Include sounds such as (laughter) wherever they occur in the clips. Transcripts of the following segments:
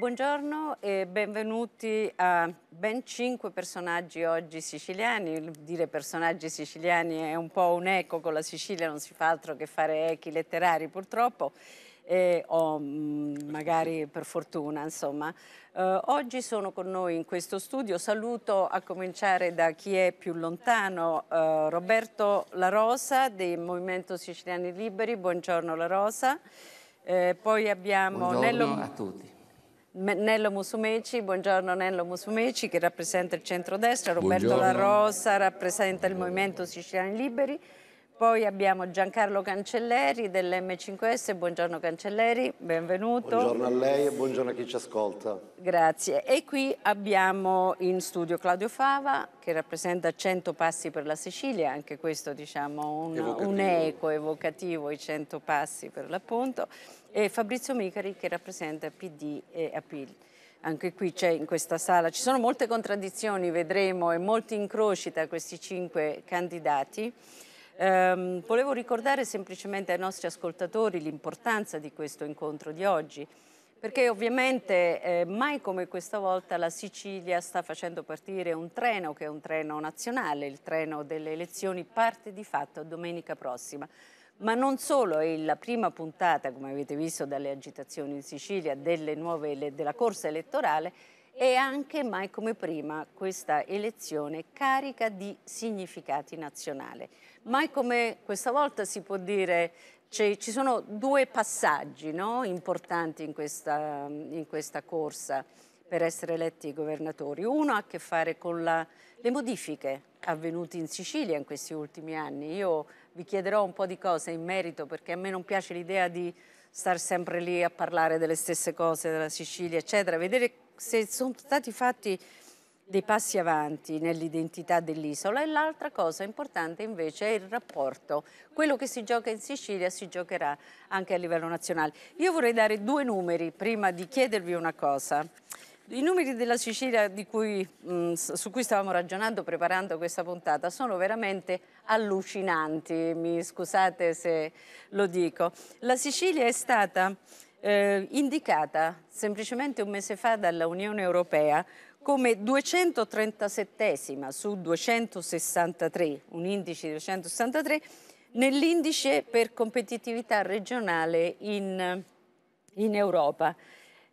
buongiorno e benvenuti a ben cinque personaggi oggi siciliani. Dire personaggi siciliani è un po' un eco con la Sicilia, non si fa altro che fare echi letterari purtroppo. E, o mm, magari per fortuna, insomma. Eh, oggi sono con noi in questo studio, saluto a cominciare da chi è più lontano, eh, Roberto La Rosa del Movimento Siciliani Liberi, buongiorno La Rosa. Eh, poi abbiamo Buongiorno Nello... a tutti. Nello Musumeci, buongiorno Nello Musumeci che rappresenta il centrodestra, Roberto La Rossa rappresenta il Movimento Siciliani Liberi, poi abbiamo Giancarlo Cancelleri dell'M5S, buongiorno Cancelleri, benvenuto. Buongiorno a lei e buongiorno a chi ci ascolta. Grazie. E qui abbiamo in studio Claudio Fava che rappresenta 100 passi per la Sicilia, anche questo diciamo un, evocativo. un eco evocativo, i 100 passi per l'appunto e Fabrizio Micari che rappresenta PD e APIL. Anche qui c'è in questa sala, ci sono molte contraddizioni, vedremo, e molti incroci tra questi cinque candidati. Ehm, volevo ricordare semplicemente ai nostri ascoltatori l'importanza di questo incontro di oggi, perché ovviamente eh, mai come questa volta la Sicilia sta facendo partire un treno che è un treno nazionale, il treno delle elezioni parte di fatto domenica prossima. Ma non solo, è la prima puntata, come avete visto dalle agitazioni in Sicilia, nuove, della corsa elettorale è anche mai come prima questa elezione carica di significati nazionali. Mai come questa volta si può dire ci sono due passaggi no? importanti in questa, in questa, corsa per essere eletti governatori. Uno ha a che fare con la, le modifiche avvenute in Sicilia in questi ultimi anni. Io vi chiederò un po' di cose in merito perché a me non piace l'idea di star sempre lì a parlare delle stesse cose della Sicilia, eccetera, vedere se sono stati fatti dei passi avanti nell'identità dell'isola e l'altra cosa importante invece è il rapporto. Quello che si gioca in Sicilia si giocherà anche a livello nazionale. Io vorrei dare due numeri prima di chiedervi una cosa. I numeri della Sicilia cui, su cui stavamo ragionando preparando questa puntata sono veramente allucinanti, mi scusate se lo dico. La Sicilia è stata eh, indicata semplicemente un mese fa dalla Unione Europea come 237 su 263, un indice di 263, nell'indice per competitività regionale in, in Europa.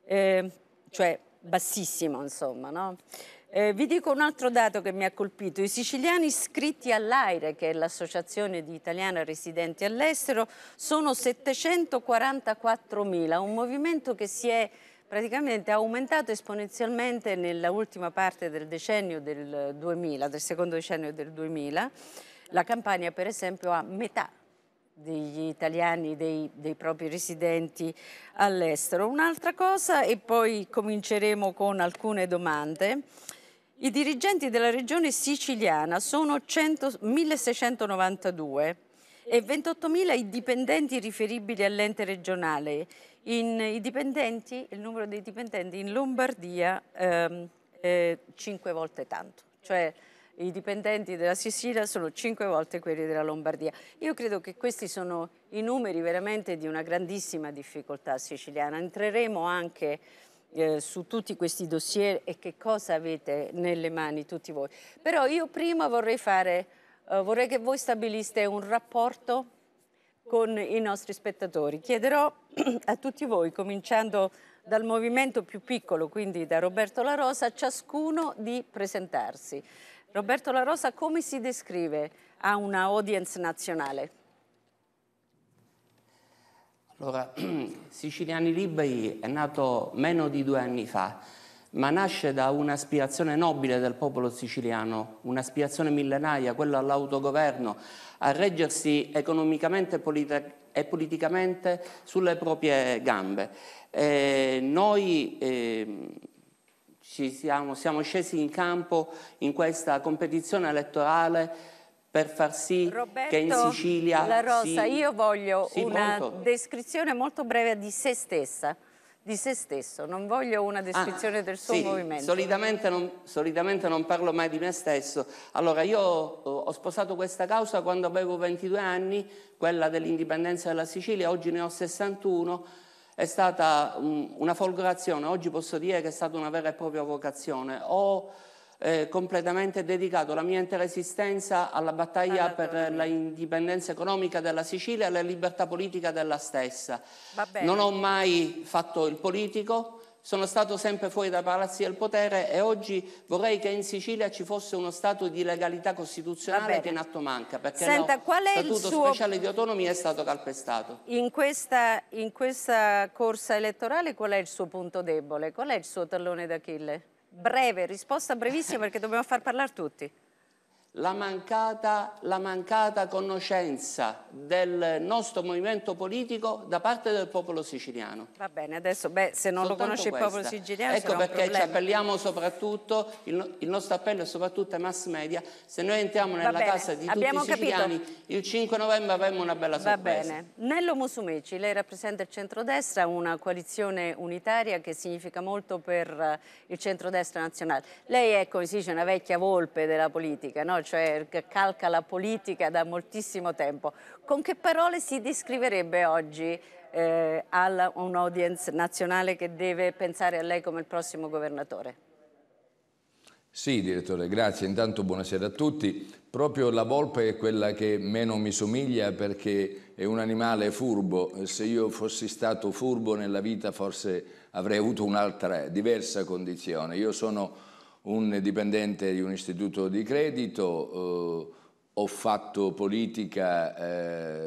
Eh, cioè bassissimo insomma, no? Eh, vi dico un altro dato che mi ha colpito. I siciliani iscritti all'AIRE, che è l'Associazione di Italiani Residenti all'Estero, sono 744.000, un movimento che si è praticamente aumentato esponenzialmente nell'ultima parte del decennio del 2000, del secondo decennio del 2000. La Campania, per esempio, ha metà degli italiani, dei, dei propri residenti all'estero. Un'altra cosa e poi cominceremo con alcune domande. I dirigenti della regione siciliana sono 100, 1692 e 28.000 i dipendenti riferibili all'ente regionale. In, il numero dei dipendenti in Lombardia ehm, eh, 5 volte tanto. Cioè, i dipendenti della Sicilia sono cinque volte quelli della Lombardia. Io credo che questi sono i numeri veramente di una grandissima difficoltà siciliana. Entreremo anche eh, su tutti questi dossier e che cosa avete nelle mani tutti voi. Però io prima vorrei, fare, eh, vorrei che voi stabiliste un rapporto con i nostri spettatori. Chiederò (clears throat) a tutti voi, cominciando dal movimento più piccolo, quindi da Roberto La Rosa, ciascuno di presentarsi. Roberto La Rosa come si descrive a una audience nazionale? Allora, (clears throat) Siciliani Liberi è nato meno di due anni fa, ma nasce da un'aspirazione nobile del popolo siciliano, un'aspirazione millenaria, quella all'autogoverno, a reggersi economicamente e politicamente sulle proprie gambe. Eh, noi eh, siamo, siamo, scesi in campo in questa competizione elettorale per far sì Roberto che in Sicilia... La Rosa, si... io voglio sì, una molto. descrizione molto breve di se stessa di se stesso, non voglio una descrizione ah, del suo sì, movimento. Solitamente non, solitamente non, parlo mai di me stesso. Allora, io ho sposato questa causa quando avevo 22 anni, quella dell'indipendenza della Sicilia, oggi ne ho 61 è stata una folgorazione, oggi posso dire che è stata una vera e propria vocazione. Ho eh, completamente dedicato la mia intera esistenza alla battaglia per l'indipendenza economica della Sicilia e la libertà politica della stessa. Non ho mai fatto il politico, sono stato sempre fuori dai palazzi del potere e oggi vorrei che in Sicilia ci fosse uno stato di legalità costituzionale che in atto manca, perché Senta, no, qual è il suo... speciale di autonomia è stato calpestato. In questa, in questa corsa elettorale qual è il suo punto debole? Qual è il suo tallone d'Achille? Breve, risposta brevissima perché dobbiamo far parlare tutti la mancata, la mancata conoscenza del nostro movimento politico da parte del popolo siciliano. Va bene, adesso beh, se non Soltanto lo conosce questa. il popolo siciliano... Ecco perché ci appelliamo soprattutto, il, il, nostro appello è soprattutto ai mass media, se noi entriamo nella casa di tutti i siciliani capito. il 5 novembre avremo una bella sorpresa. Va bene. Nello Musumeci, lei rappresenta il centrodestra, una coalizione unitaria che significa molto per eh, il centrodestra nazionale. Lei è, come si dice, una vecchia volpe della politica, no? cioè calca la politica da moltissimo tempo. Con che parole si descriverebbe oggi eh, a un'audience nazionale che deve pensare a lei come il prossimo governatore? Sì, direttore, grazie. Intanto buonasera a tutti. Proprio la volpe è quella che meno mi somiglia perché è un animale furbo. Se io fossi stato furbo nella vita forse avrei avuto un'altra diversa condizione. Io sono un dipendente di un istituto di credito, eh, ho fatto politica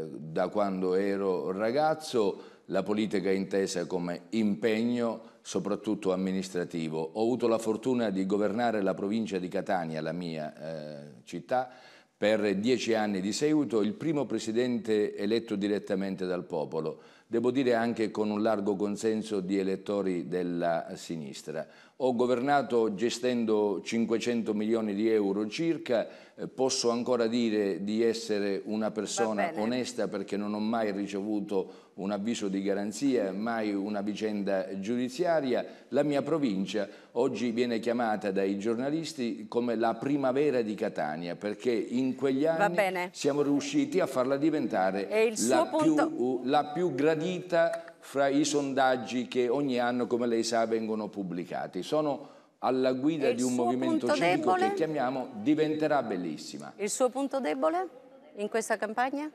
eh, da quando ero ragazzo, la politica intesa come impegno soprattutto amministrativo. Ho avuto la fortuna di governare la provincia di Catania, la mia eh, città, per dieci anni di seguito, il primo presidente eletto direttamente dal popolo, devo dire anche con un largo consenso di elettori della sinistra. Ho governato gestendo 500 milioni di euro circa, eh, posso ancora dire di essere una persona onesta perché non ho mai ricevuto un avviso di garanzia, mai una vicenda giudiziaria. La mia provincia oggi viene chiamata dai giornalisti come la primavera di Catania perché in quegli anni siamo riusciti a farla diventare la, punto... più, la più gradita fra i sondaggi che ogni anno, come lei sa, vengono pubblicati. Sono alla guida di un movimento civico debole? che chiamiamo Diventerà Bellissima. Il suo punto debole in questa campagna?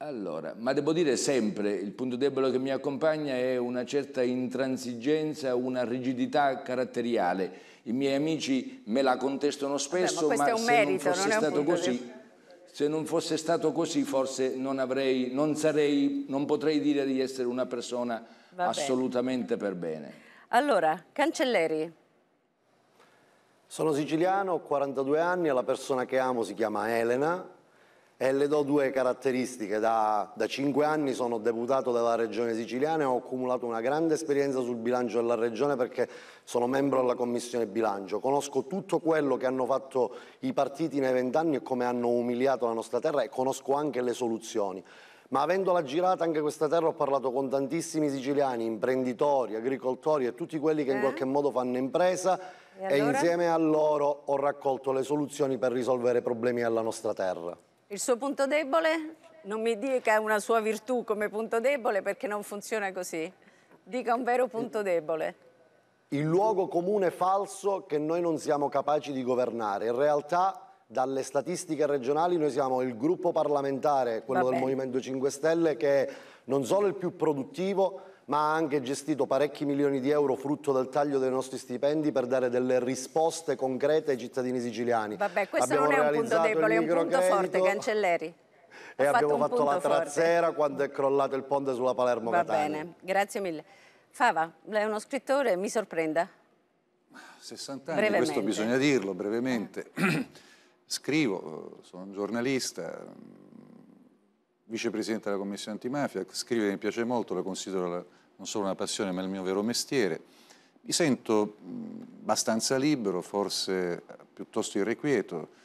Allora, ma devo dire sempre, il punto debole che mi accompagna è una certa intransigenza, una rigidità caratteriale. I miei amici me la contestano spesso, Vabbè, ma, ma se merito, non fosse non stato così... Debole se non fosse stato così forse non, avrei, non, sarei, non potrei dire di essere una persona assolutamente per bene. Allora, Cancelleri. Sono siciliano, ho 42 anni e la persona che amo si chiama Elena, e le do due caratteristiche. Da, da cinque anni sono deputato della Regione siciliana e ho accumulato una grande esperienza sul bilancio della Regione perché sono membro della Commissione Bilancio. Conosco tutto quello che hanno fatto i partiti nei vent'anni e come hanno umiliato la nostra terra e conosco anche le soluzioni. Ma avendola girata anche questa terra ho parlato con tantissimi siciliani, imprenditori, agricoltori e tutti quelli che eh. in qualche modo fanno impresa e, allora? e insieme a loro ho raccolto le soluzioni per risolvere i problemi della nostra terra. Il suo punto debole? Non mi dica una sua virtù come punto debole perché non funziona così. Dica un vero punto debole. Il luogo comune falso che noi non siamo capaci di governare. In realtà dalle statistiche regionali noi siamo il gruppo parlamentare, quello del Movimento 5 Stelle, che è non solo il più produttivo, ma ha anche gestito parecchi milioni di euro frutto del taglio dei nostri stipendi per dare delle risposte concrete ai cittadini siciliani. Vabbè, questo abbiamo non è un punto debole, è un punto forte, Cancelleri. E fatto abbiamo fatto la trazzera forte. quando è crollato il ponte sulla Palermo-Catania. Va bene, grazie mille. Fava, lei è uno scrittore, mi sorprenda. 60 anni, brevemente. questo bisogna dirlo brevemente. (clears throat) Scrivo, sono un giornalista, vicepresidente della Commissione Antimafia, scrivere mi piace molto, la considero la, non solo una passione ma il mio vero mestiere. Mi sento abbastanza libero, forse piuttosto irrequieto.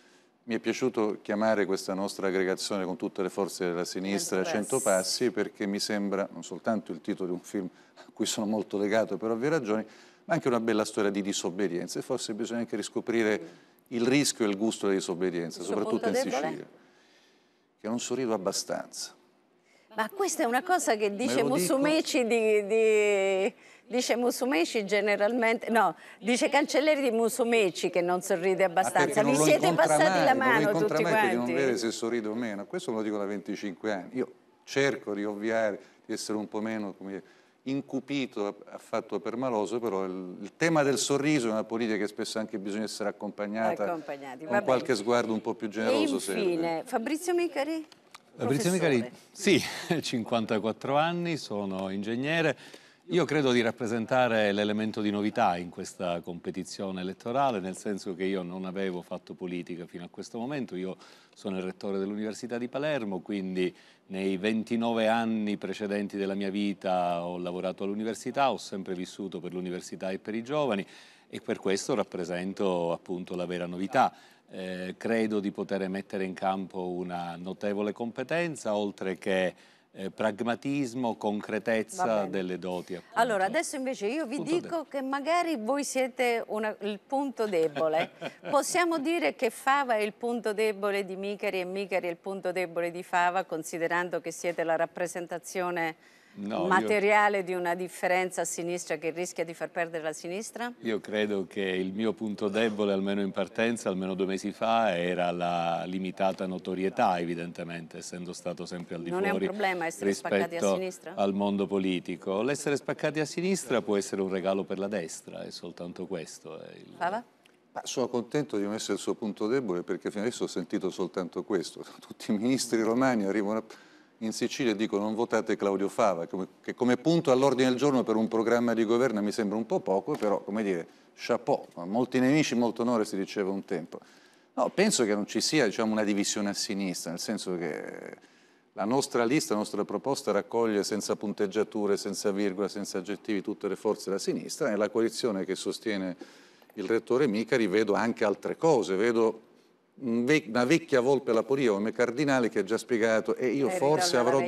Mi è piaciuto chiamare questa nostra aggregazione con tutte le forze della sinistra a Cento passi perché mi sembra non soltanto il titolo di un film a cui sono molto legato per ovvie ragioni, ma anche una bella storia di disobbedienza e forse bisogna anche riscoprire il rischio e il gusto della disobbedienza, soprattutto in Sicilia, che non sorrido abbastanza. Ma questa è una cosa che dice Musumeci di, di, Dice Musumeci generalmente, no, dice Cancelleri di Musumeci che non sorride abbastanza. Vi siete passati mai, la mano tutti mai, quanti. non non vede se sorride o meno, questo me lo dico da 25 anni. Io cerco di ovviare, di essere un po' meno come incupito affatto per Maloso, però il, il, tema del sorriso è una politica che spesso anche bisogna essere accompagnata con qualche sguardo un po' più generoso. E infine, serve. Fabrizio Micari? Fabrizio Micheli, sì, 54 (laughs) anni, sono ingegnere. Io credo di rappresentare l'elemento di novità in questa competizione elettorale, nel senso che io non avevo fatto politica fino a questo momento, io sono il rettore dell'Università di Palermo, quindi nei 29 anni precedenti della mia vita ho lavorato all'università, ho sempre vissuto per l'università e per i giovani e per questo rappresento appunto la vera novità eh, credo di poter mettere in campo una notevole competenza, oltre che eh, pragmatismo, concretezza delle doti. Appunto. Allora, adesso invece io vi punto dico debole. che magari voi siete una, il punto debole. (laughs) Possiamo dire che Fava è il punto debole di Micheri e Micheri è il punto debole di Fava, considerando che siete la rappresentazione no, materiale io... di una differenza a sinistra che rischia di far perdere la sinistra? Io credo che il mio punto debole, almeno in partenza, almeno due mesi fa, era la limitata notorietà, evidentemente, essendo stato sempre al di non fuori. Non è un problema essere spaccati a sinistra? al mondo politico. L'essere spaccati a sinistra può essere un regalo per la destra, è soltanto questo. È il... Fava? Ma sono contento di non essere il suo punto debole perché fino adesso ho sentito soltanto questo. Tutti i ministri romani arrivano a in Sicilia dico non votate Claudio Fava, che come punto all'ordine del giorno per un programma di governo mi sembra un po' poco, però come dire, chapeau, molti nemici, molto onore si diceva un tempo. No, penso che non ci sia diciamo, una divisione a sinistra, nel senso che la nostra lista, la nostra proposta raccoglie senza punteggiature, senza virgola, senza aggettivi tutte le forze della sinistra e la coalizione che sostiene il rettore Micari vedo anche altre cose, vedo una vecchia volpe alla Poria come Cardinale che ha già spiegato e io forse avrò,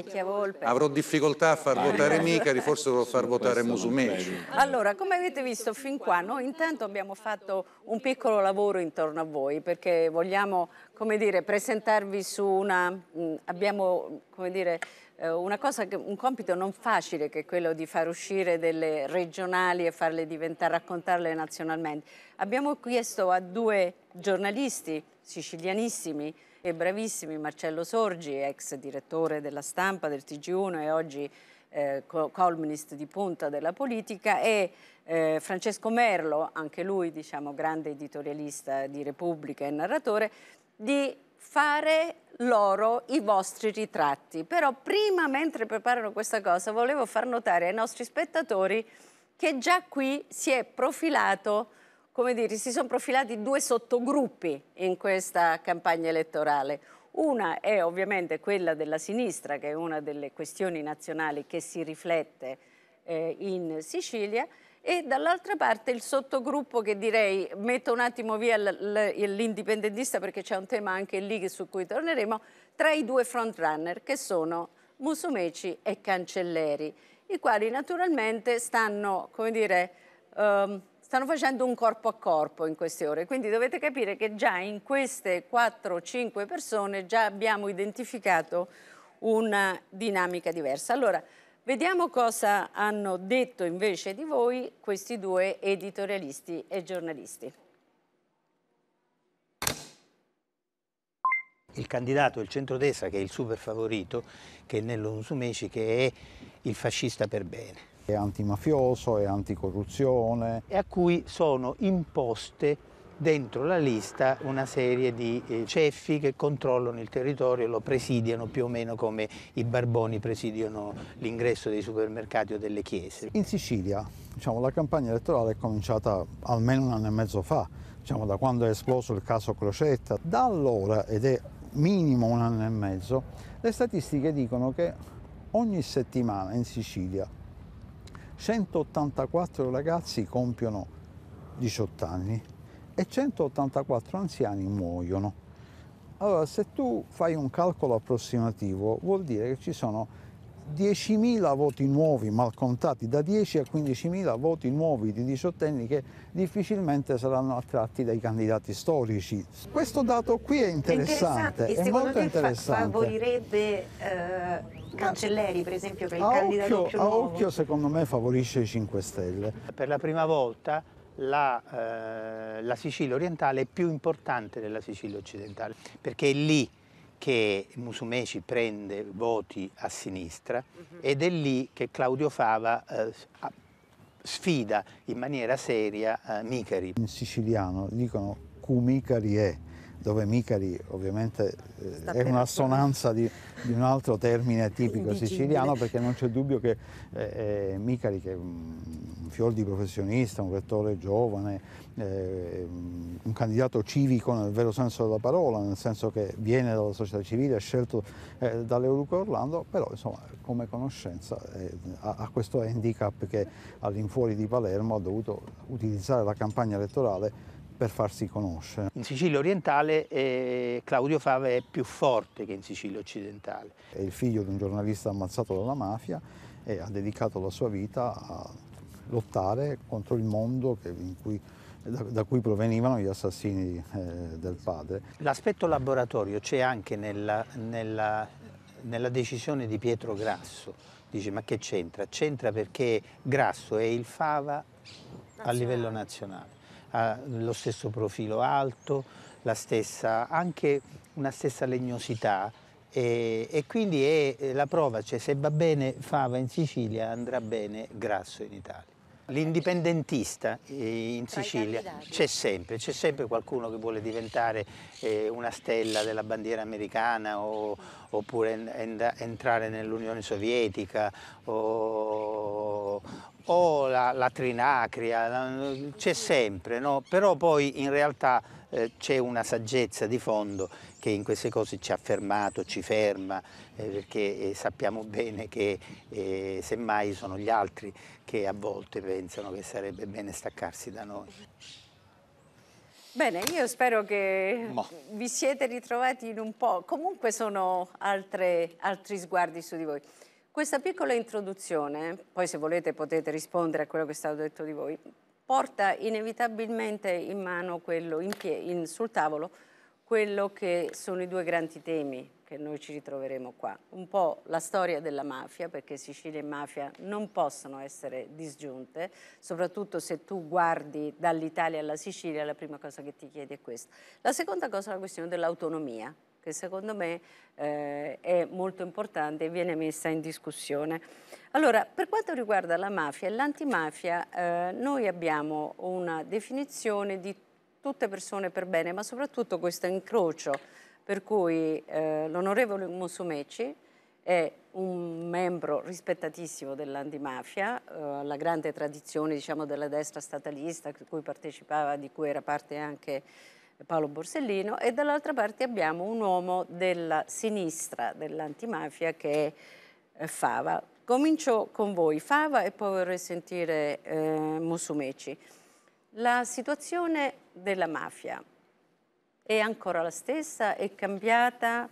avrò, difficoltà a far votare Micari, forse dovrò far votare Musumeci. Allora, come avete visto fin qua, noi intanto abbiamo fatto un piccolo lavoro intorno a voi perché vogliamo, come dire, presentarvi su una... Mm, abbiamo, come dire eh, cosa, un compito non facile che è quello di far uscire delle regionali e farle diventare, raccontarle nazionalmente. Abbiamo chiesto a due giornalisti sicilianissimi e bravissimi, Marcello Sorgi, ex direttore della stampa del TG1 e oggi eh, columnist di punta della politica e eh, Francesco Merlo, anche lui diciamo, grande editorialista di Repubblica e narratore, di fare loro i vostri ritratti. Però prima, mentre preparano questa cosa, volevo far notare ai nostri spettatori che già qui si è profilato, come dire, si sono profilati due sottogruppi in questa campagna elettorale. Una è ovviamente quella della sinistra, che è una delle questioni nazionali che si riflette eh, in Sicilia, e dall'altra parte il sottogruppo che direi, metto un attimo via l'indipendentista perché c'è un tema anche lì su cui torneremo, tra i due frontrunner che sono Musumeci e Cancelleri, i quali naturalmente stanno, come dire, um, stanno facendo un corpo a corpo in queste ore, quindi dovete capire che già in queste 4-5 persone già abbiamo identificato una dinamica diversa. Allora, Vediamo cosa hanno detto invece di voi questi due editorialisti e giornalisti. il candidato del centrodestra che è il super favorito, che è Nello Musumeci, che è il fascista per bene. È antimafioso, è anticorruzione. E a cui sono imposte dentro la lista una serie di eh, ceffi che controllano il territorio, lo presidiano più o meno come i barboni presidiano l'ingresso dei supermercati o delle chiese. In Sicilia diciamo, la campagna elettorale è cominciata almeno un anno e mezzo fa, diciamo, da quando è esploso il caso Crocetta. Da allora, ed è minimo un anno e mezzo, le statistiche dicono che ogni settimana in Sicilia 184 ragazzi compiono 18 anni e 184 anziani muoiono. Allora, se tu fai un calcolo approssimativo, vuol dire che ci sono 10.000 voti nuovi, mal contati, da 10 a 15.000 voti nuovi di diciottenni che difficilmente saranno attratti dai candidati storici. Questo dato qui è interessante, è, interessante. è molto interessante. favorirebbe eh, Cancelleri, per esempio, che è il a candidato occhio, più nuovo? A occhio, secondo me, favorisce i 5 Stelle. Per la prima volta la, eh, la Sicilia orientale è più importante della Sicilia occidentale, perché è lì che Musumeci prende voti a sinistra mhm. ed è lì che Claudio Fava eh, sfida in maniera seria eh, Micari. In siciliano dicono cu Micari è, dove Micari ovviamente eh, è un'assonanza di, di, un altro termine tipico siciliano perché non c'è dubbio che eh, eh Micari che è un fior di professionista, un rettore giovane, eh, un candidato civico nel vero senso della parola, nel senso che viene dalla società civile, è scelto eh, dall'Europa Orlando, però insomma come conoscenza eh, ha, ha questo handicap che all'infuori di Palermo ha dovuto utilizzare la campagna elettorale per farsi conoscere. In Sicilia orientale eh, Claudio Fava è più forte che in Sicilia occidentale. È il figlio di un giornalista ammazzato dalla mafia e ha dedicato la sua vita a lottare contro il mondo che, cui, da, da, cui provenivano gli assassini eh, del padre. L'aspetto laboratorio c'è anche nella, nella, nella decisione di Pietro Grasso. Dice ma che c'entra? C'entra perché Grasso è il Fava a livello nazionale ha lo stesso profilo alto, stessa, anche una stessa legnosità e, e quindi è eh, la prova, cioè se va bene fava in Sicilia andrà bene grasso in Italia. L'indipendentista eh, in Sicilia c'è sempre, c'è sempre qualcuno che vuole diventare eh, una stella della bandiera americana o, oppure entrare nell'Unione Sovietica o, o la, la trinacria, c'è sempre, no? però poi in realtà eh, c'è una saggezza di fondo che in queste cose ci ha fermato, ci ferma, eh, perché eh, sappiamo (laughs) bene che eh, semmai sono gli altri che a volte pensano che sarebbe bene staccarsi da noi. Bene, io spero che Ma. vi siete ritrovati in un po', comunque sono altre, altri sguardi su di voi. Questa piccola introduzione, poi se volete potete rispondere a quello che è stato detto di voi, porta inevitabilmente in mano quello, in in, sul tavolo quello che sono i due grandi temi che noi ci ritroveremo qua. Un po' la storia della mafia, perché Sicilia e mafia non possono essere disgiunte, soprattutto se tu guardi dall'Italia alla Sicilia, la prima cosa che ti chiedi è questa. La seconda cosa è la questione dell'autonomia, che secondo me eh, è molto importante e viene messa in discussione. Allora, per quanto riguarda la mafia e l'antimafia, eh, noi abbiamo una definizione di tutte persone per bene, ma soprattutto questo incrocio per cui eh, l'onorevole Musumeci è un membro rispettatissimo dell'antimafia, eh, la grande tradizione diciamo, della destra statalista di cui partecipava, di cui era parte anche Paolo Borsellino e dall'altra parte abbiamo un uomo della sinistra dell'antimafia che è eh, Fava. Comincio con voi, Fava, e poi vorrei sentire eh, Musumeci. La situazione della mafia è ancora la stessa, è cambiata?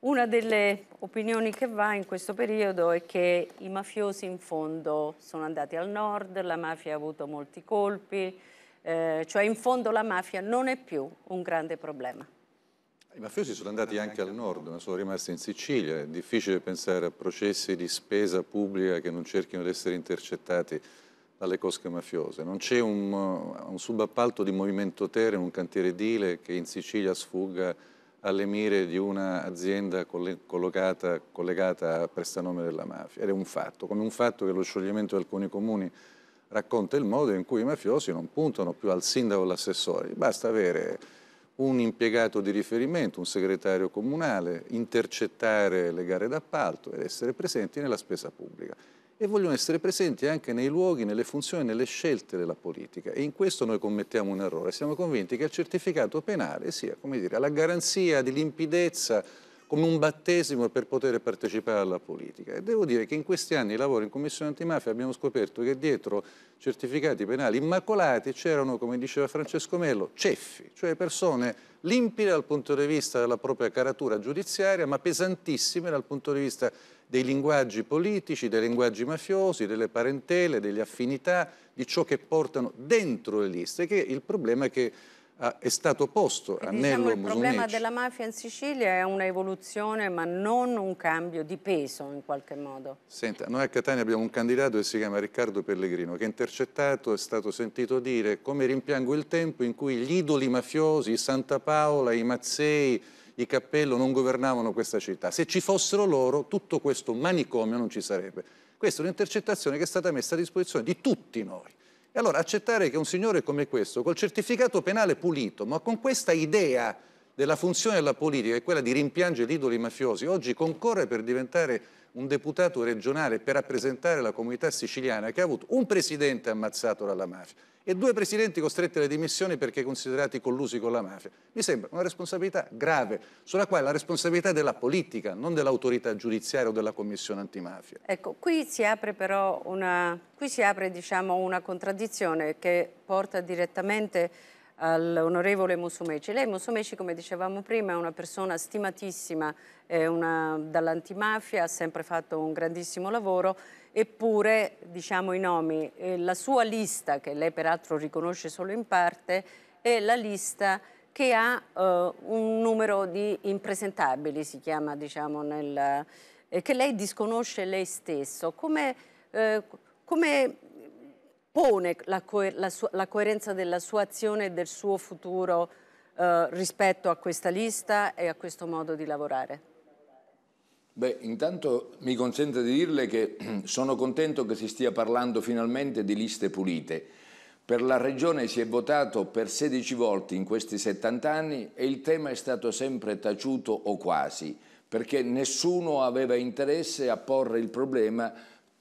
Una delle opinioni che va in questo periodo è che i mafiosi in fondo sono andati al nord, la mafia ha avuto molti colpi, eh, cioè in fondo la mafia non è più un grande problema. I mafiosi sono andati anche al nord, ma sono rimasti in Sicilia. È difficile pensare a processi di spesa pubblica che non cerchino di essere intercettati dalle cosche mafiose. Non c'è un, un, subappalto di Movimento Terra in un cantiere edile che in Sicilia sfugga alle mire di un'azienda collegata a prestanome della mafia. Ed è un fatto, come un fatto che lo scioglimento di alcuni comuni racconta il modo in cui i mafiosi non puntano più al sindaco o all'assessore, basta avere un impiegato di riferimento, un segretario comunale, intercettare le gare d'appalto ed essere presenti nella spesa pubblica. E vogliono essere presenti anche nei luoghi, nelle funzioni, nelle scelte della politica. E in questo noi commettiamo un errore. Siamo convinti che il certificato penale sia, come dire, la garanzia di limpidezza come un battesimo per poter partecipare alla politica. E devo dire che in questi anni di lavoro in Commissione Antimafia abbiamo scoperto che dietro certificati penali immacolati c'erano, come diceva Francesco Mello, ceffi, cioè persone limpide dal punto di vista della propria caratura giudiziaria, ma pesantissime dal punto di vista dei linguaggi politici, dei linguaggi mafiosi, delle parentele, delle affinità, di ciò che portano dentro le liste, che il problema è che è stato posto e a diciamo Nello Musumeci. Il problema della mafia in Sicilia è un'evoluzione ma non un cambio di peso in qualche modo. Senta, noi a Catania abbiamo un candidato che si chiama Riccardo Pellegrino che è intercettato, è stato sentito dire come rimpiango il tempo in cui gli idoli mafiosi, Santa Paola, i Mazzei, i Cappello non governavano questa città. Se ci fossero loro tutto questo manicomio non ci sarebbe. Questa è un'intercettazione che è stata messa a disposizione di tutti noi. E allora accettare che un signore come questo, col certificato penale pulito, ma con questa idea della funzione della politica, che è quella di rimpiangere gli idoli mafiosi, oggi concorre per diventare un deputato regionale per rappresentare la comunità siciliana che ha avuto un presidente ammazzato dalla mafia e due presidenti costretti alle dimissioni perché considerati collusi con la mafia. Mi sembra una responsabilità grave, sulla quale la responsabilità è della politica, non dell'autorità giudiziaria o della commissione antimafia. Ecco, qui si apre però una, apre, diciamo, una contraddizione che porta direttamente all'onorevole Musumeci. Lei Musumeci, come dicevamo prima, è una persona stimatissima dall'antimafia, ha sempre fatto un grandissimo lavoro, eppure, diciamo i nomi, eh, la sua lista, che lei peraltro riconosce solo in parte, è la lista che ha eh, un numero di impresentabili, si chiama, diciamo, nel, eh, che lei disconosce lei stesso. Come, eh, come pone la, co la, sua, la, coerenza della sua azione e del suo futuro eh, rispetto a questa lista e a questo modo di lavorare? Beh, intanto mi consente di dirle che (clears throat) sono contento che si stia parlando finalmente di liste pulite. Per la Regione si è votato per 16 volte in questi 70 anni e il tema è stato sempre taciuto o quasi, perché nessuno aveva interesse a porre il problema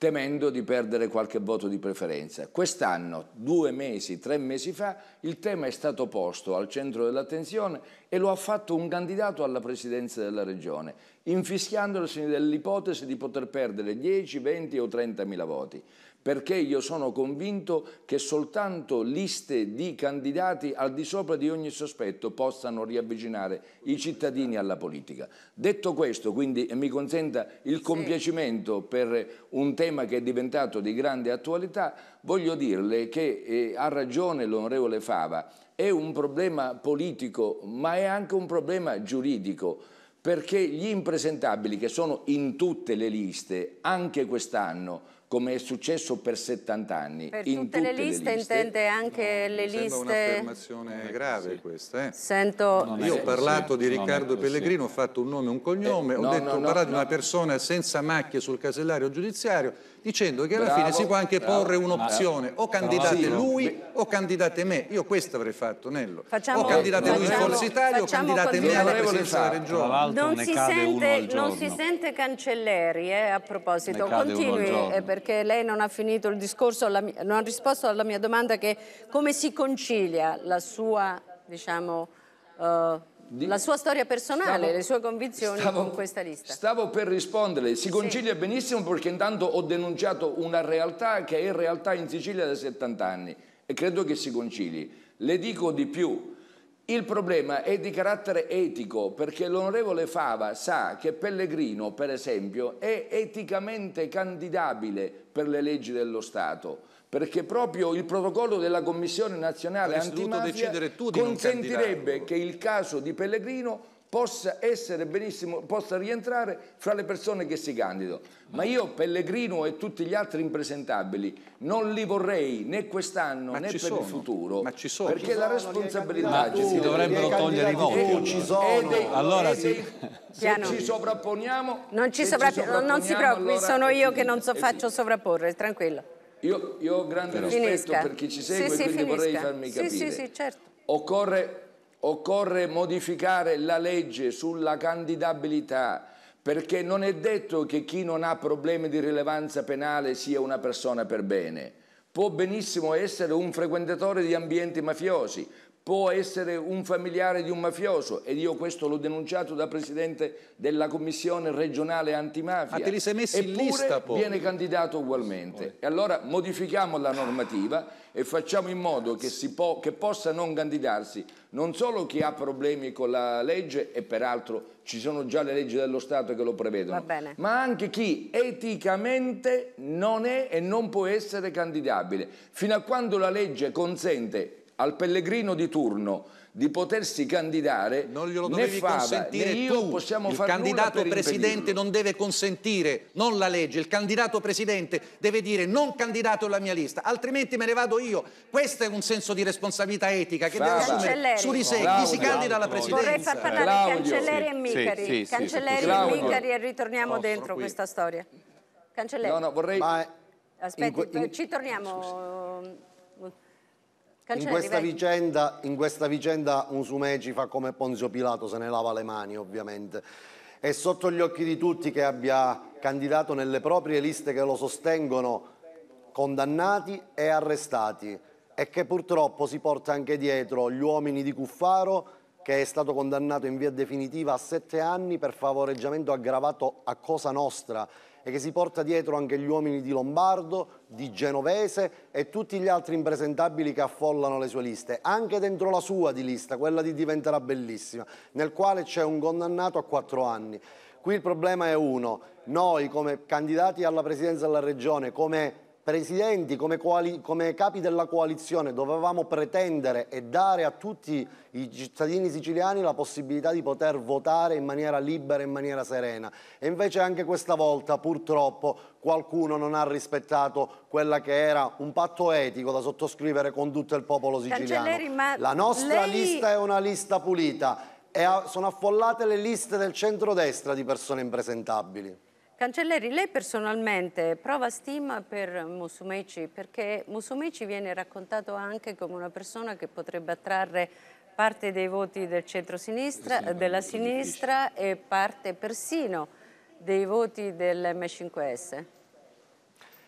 temendo di perdere qualche voto di preferenza. Quest'anno, due mesi, tre mesi fa, il tema è stato posto al centro dell'attenzione e lo ha fatto un candidato alla presidenza della regione, infischiandosi dell'ipotesi di poter perdere 10, 20 o 30 mila voti perché io sono convinto che soltanto liste di candidati al di sopra di ogni sospetto possano riavvicinare i cittadini alla politica. Detto questo, quindi mi consenta il compiacimento per un tema che è diventato di grande attualità, voglio dirle che eh, ha ragione l'onorevole Fava, è un problema politico ma è anche un problema giuridico perché gli impresentabili che sono in tutte le liste anche quest'anno come è successo per 70 anni. Per in tutte, tutte le, liste, le liste intende anche no, le liste... Sembra un'affermazione eh, grave sì. questa. Eh? Sento... Io ho parlato di Riccardo Pellegrino, ho fatto un nome e un cognome, eh, ho, detto, no, no, ho parlato di una persona senza macchie sul casellario giudiziario dicendo che alla bravo, fine si può anche bravo, porre un'opzione, o candidate no, lui no. o candidate me, io questo avrei fatto Nello, facciamo, o candidate lui in Forza Italia o candidate me alla presidenza della regione. Non si, sente, non si, sente, Cancelleri, eh, a proposito, continui eh, perché lei non ha finito il discorso, alla, non ha risposto alla mia domanda che come si concilia la sua, diciamo, uh, di... La sua storia personale, stavo, le sue convinzioni stavo, con questa lista. Stavo per rispondere, si concilia sì. benissimo perché intanto ho denunciato una realtà che è realtà in Sicilia da 70 anni e credo che si concili. Le dico di più, il problema è di carattere etico perché l'onorevole Fava sa che Pellegrino, per esempio, è eticamente candidabile per le leggi dello Stato perché proprio il protocollo della Commissione Nazionale Antimafia consentirebbe che il caso di Pellegrino possa essere benissimo, possa rientrare fra le persone che si candidano. Ma io Pellegrino e tutti gli altri impresentabili non li vorrei né quest'anno né per sono. il futuro. Ma ci sono. Perché ci sono, la responsabilità ci si dovrebbero togliere i voti. E, ci sono. dei, allora sì. se Piano. ci sovrapponiamo... Non, ci sovrapponiamo, non si preoccupi, allora sono io che non so, eh faccio sovrapporre, tranquillo. Io, io ho grande Però. rispetto finisca. per chi ci segue, sì, quindi finisca. vorrei farmi capire. Sì, certo. occorre, occorre modificare la legge sulla candidabilità perché non è detto che chi non ha problemi di rilevanza penale sia una persona per bene. Può benissimo essere un frequentatore di ambienti mafiosi, può essere un familiare di un mafioso ed io questo l'ho denunciato da presidente della commissione regionale antimafia. Ma ah, te li sei messi Eppure in lista poi. viene candidato ugualmente. E allora modifichiamo la normativa e facciamo in modo che, po che possa non candidarsi non solo chi ha problemi con la legge e peraltro ci sono già le leggi dello Stato che lo prevedono, ma anche chi eticamente non è e non può essere candidabile. Fino a quando la legge consente al pellegrino di turno di potersi candidare non glielo dovevi Fava, consentire io tu. possiamo il candidato presidente non deve consentire non la legge il candidato presidente deve dire non candidato alla mia lista altrimenti me ne vado io questo è un senso di responsabilità etica che Fava. deve assumere su di sé chi si candida alla presidenza vorrei far parlare Claudio. cancelleri e Micari sì, sì, cancelleri e Micari e ritorniamo Offro dentro qui. questa storia cancelleri no, no, vorrei... Ma... aspetta in... ci torniamo Scusi in questa, vicenda, in questa vicenda un Sumeci fa come Ponzio Pilato, se ne lava le mani ovviamente. È sotto gli occhi di tutti che abbia candidato nelle proprie liste che lo sostengono condannati e arrestati e che purtroppo si porta anche dietro gli uomini di Cuffaro che è stato condannato in via definitiva a sette anni per favoreggiamento aggravato a Cosa Nostra e che si porta dietro anche gli uomini di Lombardo, di Genovese e tutti gli altri impresentabili che affollano le sue liste, anche dentro la sua di lista, quella di Diventerà Bellissima, nel quale c'è un condannato a quattro anni. Qui il problema è uno, noi come candidati alla presidenza della regione, come presidenti, come, come, capi della coalizione dovevamo pretendere e dare a tutti i cittadini siciliani la possibilità di poter votare in maniera libera, e in maniera serena. E invece anche questa volta purtroppo qualcuno non ha rispettato quella che era un patto etico da sottoscrivere con tutto il popolo siciliano. la nostra lei... lista è una lista pulita e sono affollate le liste del centrodestra di persone impresentabili. Cancelleri, lei personalmente prova stima per Musumeci perché Musumeci viene raccontato anche come una persona che potrebbe attrarre parte dei voti del centro-sinistra, della sinistra difficile. e parte persino dei voti del m 5 s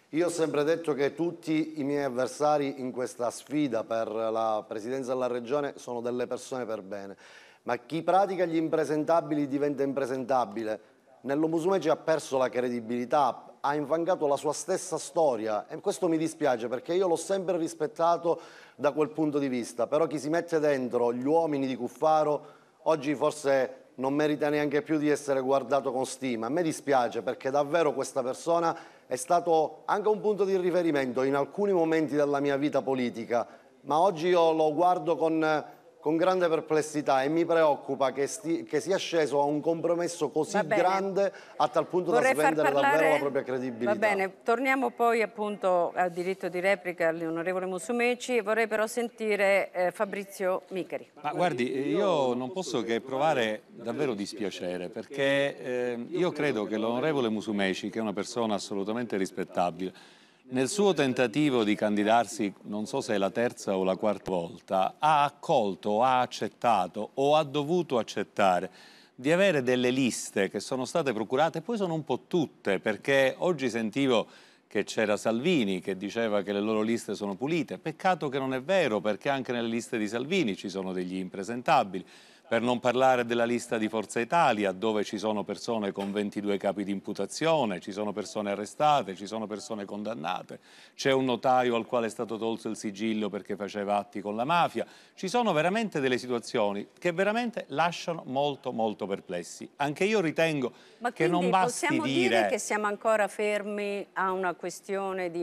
Io ho sempre detto che tutti i miei avversari in questa sfida per la presidenza della regione sono delle persone per bene, ma chi pratica gli impresentabili diventa impresentabile nell'Omusumeci ha perso la credibilità, ha infangato la sua stessa storia e questo mi dispiace perché io l'ho sempre rispettato da quel punto di vista, però chi si mette dentro gli uomini di Cuffaro oggi forse non merita neanche più di essere guardato con stima. A me dispiace perché davvero questa persona è stato anche un punto di riferimento in alcuni momenti della mia vita politica, ma oggi io lo guardo con con grande perplessità e mi preoccupa che, sti, che sia sceso a un compromesso così grande a tal punto Vorrei da svendere parlare... davvero la propria credibilità. Va bene, torniamo poi appunto al diritto di replica all'onorevole Musumeci vorrei però sentire eh, Fabrizio Micheri. Ma guardi, io non posso che provare davvero dispiacere perché eh, io credo che l'onorevole Musumeci, che è una persona assolutamente rispettabile, nel suo tentativo di candidarsi, non so se è la terza o la quarta volta, ha accolto, ha accettato o ha dovuto accettare di avere delle liste che sono state procurate, poi sono un po' tutte, perché oggi sentivo che c'era Salvini che diceva che le loro liste sono pulite. Peccato che non è vero, perché anche nelle liste di Salvini ci sono degli impresentabili. Per non parlare della lista di Forza Italia, dove ci sono persone con 22 capi di imputazione, ci sono persone arrestate, ci sono persone condannate, c'è un notaio al quale è stato tolto il sigillo perché faceva atti con la mafia. Ci sono veramente delle situazioni che veramente lasciano molto, molto perplessi. Anche io ritengo Ma che non basti dire... Ma possiamo dire che siamo ancora fermi a una questione di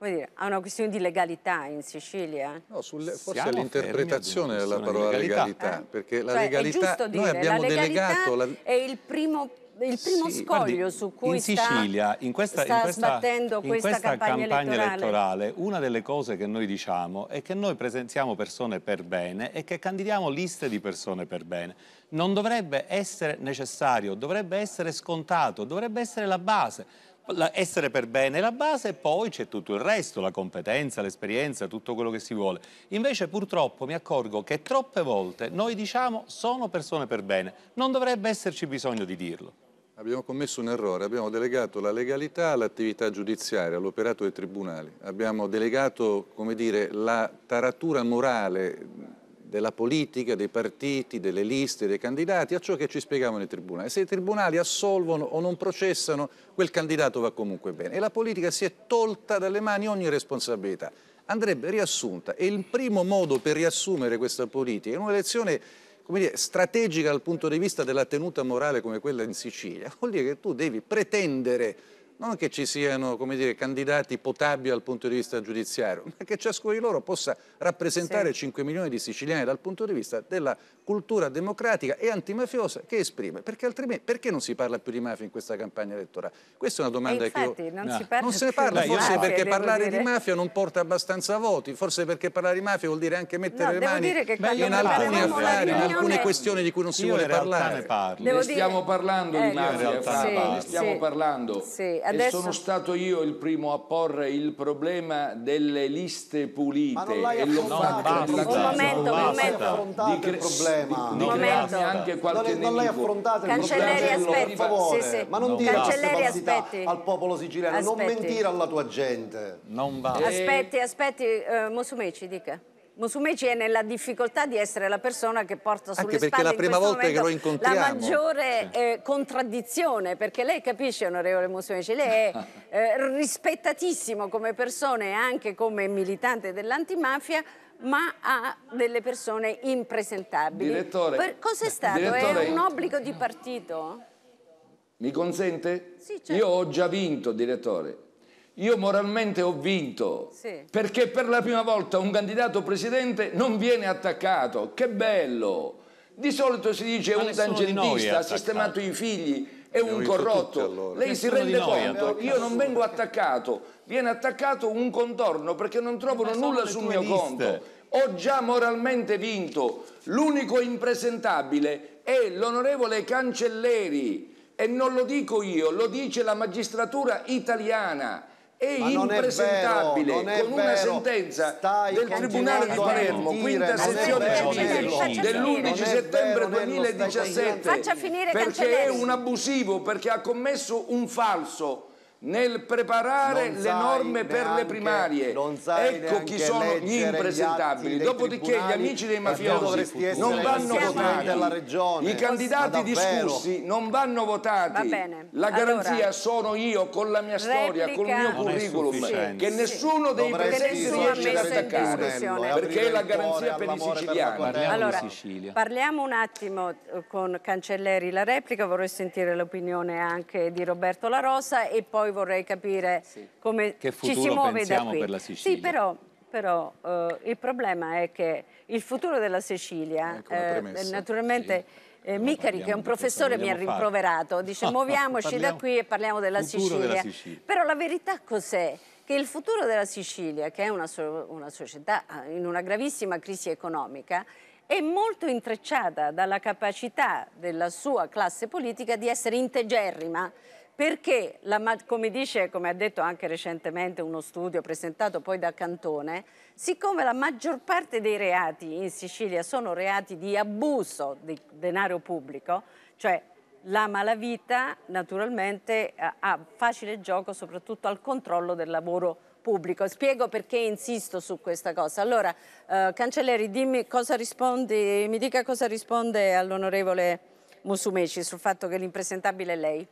Vuoi Dire, ha una questione di legalità in Sicilia? No, sulle, forse Siamo è l'interpretazione della parola legalità, legalità eh? perché la cioè, legalità, dire, noi abbiamo la delegato... La... è il primo il primo sì, scoglio guardi, su cui in Sicilia, sta, in questa, sta in questa, sbattendo in questa, questa campagna, campagna elettorale. elettorale. una delle cose che noi diciamo è che noi presentiamo persone per bene e che candidiamo liste di persone per bene. Non dovrebbe essere necessario, dovrebbe essere scontato, dovrebbe essere la base essere per bene è la base e poi c'è tutto il resto, la competenza, l'esperienza, tutto quello che si vuole. Invece purtroppo mi accorgo che troppe volte noi diciamo sono persone per bene, non dovrebbe esserci bisogno di dirlo. Abbiamo commesso un errore, abbiamo delegato la legalità all'attività giudiziaria, all'operato dei tribunali, abbiamo delegato come dire, la taratura morale della politica, dei partiti, delle liste, dei candidati, a ciò che ci spiegavano i tribunali. Se i tribunali assolvono o non processano, quel candidato va comunque bene. E la politica si è tolta dalle mani ogni responsabilità. Andrebbe riassunta. E il primo modo per riassumere questa politica è un'elezione Dire, strategica dal punto di vista della tenuta morale come quella in Sicilia, vuol dire che tu devi pretendere non che ci siano dire, candidati potabili dal punto di vista giudiziario, ma che ciascuno di loro possa rappresentare sì. 5 milioni di siciliani dal punto di vista della cultura democratica e antimafiosa che esprime. Perché altrimenti perché non si parla più di mafia in questa campagna elettorale? Questa è una domanda infatti, che io... non, no. non se ne parla, forse mafia, perché parlare dire. di mafia non porta abbastanza voti, forse perché parlare di mafia vuol dire anche mettere no, le mani in alcuni affari, in alcune questioni di cui non si io vuole parlare. Ne, ne stiamo parlando eh, di mafia, sì, stiamo sì, parlando. Sì adesso... sono stato io il primo a porre il problema delle liste pulite e l'ho fatto no, basta, un momento, un momento. Di cre- il problema. Di, di momento. anche qualche non, l'hai affrontato Cancelleri aspetta, sì, sì. ma non, non dire Cancelleri aspetti al popolo siciliano, aspetti. non mentire alla tua gente. Non va. Eh, aspetti, aspetti, eh, Mosumeci dica. Musumeci è nella difficoltà di essere la persona che porta sulle Anche perché la prima volta che lo incontriamo. La maggiore eh, contraddizione, perché lei capisce, onorevole Musumeci, lei è (laughs) eh, rispettatissimo come persona e anche come militante dell'antimafia, ma ha delle persone impresentabili. Direttore, cos'è eh, stato? è un obbligo di partito? Mi consente? Sì, certo. Io ho già vinto, direttore io moralmente ho vinto, sì. perché per la prima volta un candidato presidente non viene attaccato, che bello! Di solito si dice Ma un tangentista ha sistemato i figli, è un corrotto. allora. Lei nessuno si rende conto, io non vengo attaccato, viene attaccato un contorno perché non trovano nulla sul mio liste. conto. Ho già moralmente vinto. L'unico impresentabile è l'onorevole Cancelleri e non lo dico io, lo dice la magistratura italiana è Ma impresentabile non è vero, con è una vero. sentenza Stai del Tribunale di Palermo, quinta sezione civile dell'11 settembre 2017 perché è un abusivo, perché ha commesso un falso nel preparare le norme per le primarie. Ecco chi sono gli impresentabili. Gli Dopodiché gli amici dei mafiosi non vanno votati. I candidati ah, discussi non vanno votati. La garanzia allora, sono io con la mia storia, col mio curriculum, che nessuno dei presenti riesce ad attaccare, perché è la garanzia per i siciliani. Per allora, parliamo un attimo eh, con Cancelleri la replica, vorrei sentire l'opinione anche di Roberto La Rosa e poi poi vorrei capire sì. come ci si muove da qui. Per la Sicilia. Sì, però, però eh, il problema è che il futuro della Sicilia, ecco eh, naturalmente... Sì. Eh, Micari, che è un professore, mi ha rimproverato, fare. dice (laughs) muoviamoci da qui e parliamo della Sicilia. della Sicilia. Però la verità cos'è? Che il futuro della Sicilia, che è una, so una società eh, in una gravissima crisi economica, è molto intrecciata dalla capacità della sua classe politica di essere integerrima perché, la, come dice, come ha detto anche recentemente uno studio presentato poi da Cantone, siccome la maggior parte dei reati in Sicilia sono reati di abuso di denaro pubblico, cioè la malavita naturalmente eh, ha facile gioco soprattutto al controllo del lavoro pubblico. Spiego perché insisto su questa cosa. Allora, eh, Cancelleri, dimmi cosa rispondi, mi dica cosa risponde all'onorevole Musumeci sul fatto che l'impresentabile è lei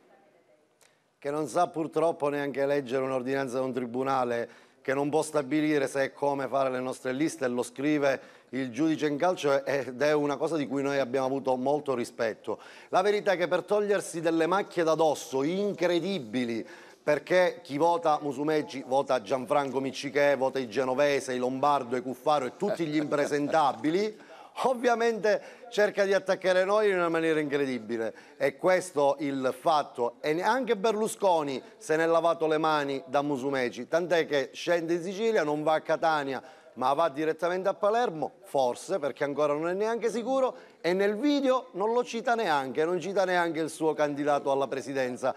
che non sa purtroppo neanche leggere un'ordinanza di un tribunale, che non può stabilire se e come fare le nostre liste, e lo scrive il giudice in calcio ed è una cosa di cui noi abbiamo avuto molto rispetto. La verità è che per togliersi delle macchie da dosso incredibili perché chi vota Musumeci vota Gianfranco Miccichè, vota i Genovese, i Lombardo, i Cuffaro e tutti gli impresentabili, ovviamente cerca di attaccare noi in una maniera incredibile. E questo il fatto. E neanche Berlusconi se n'è lavato le mani da Musumeci, tant'è che scende in Sicilia, non va a Catania, ma va direttamente a Palermo, forse, perché ancora non è neanche sicuro, e nel video non lo cita neanche, non cita neanche il suo candidato alla presidenza.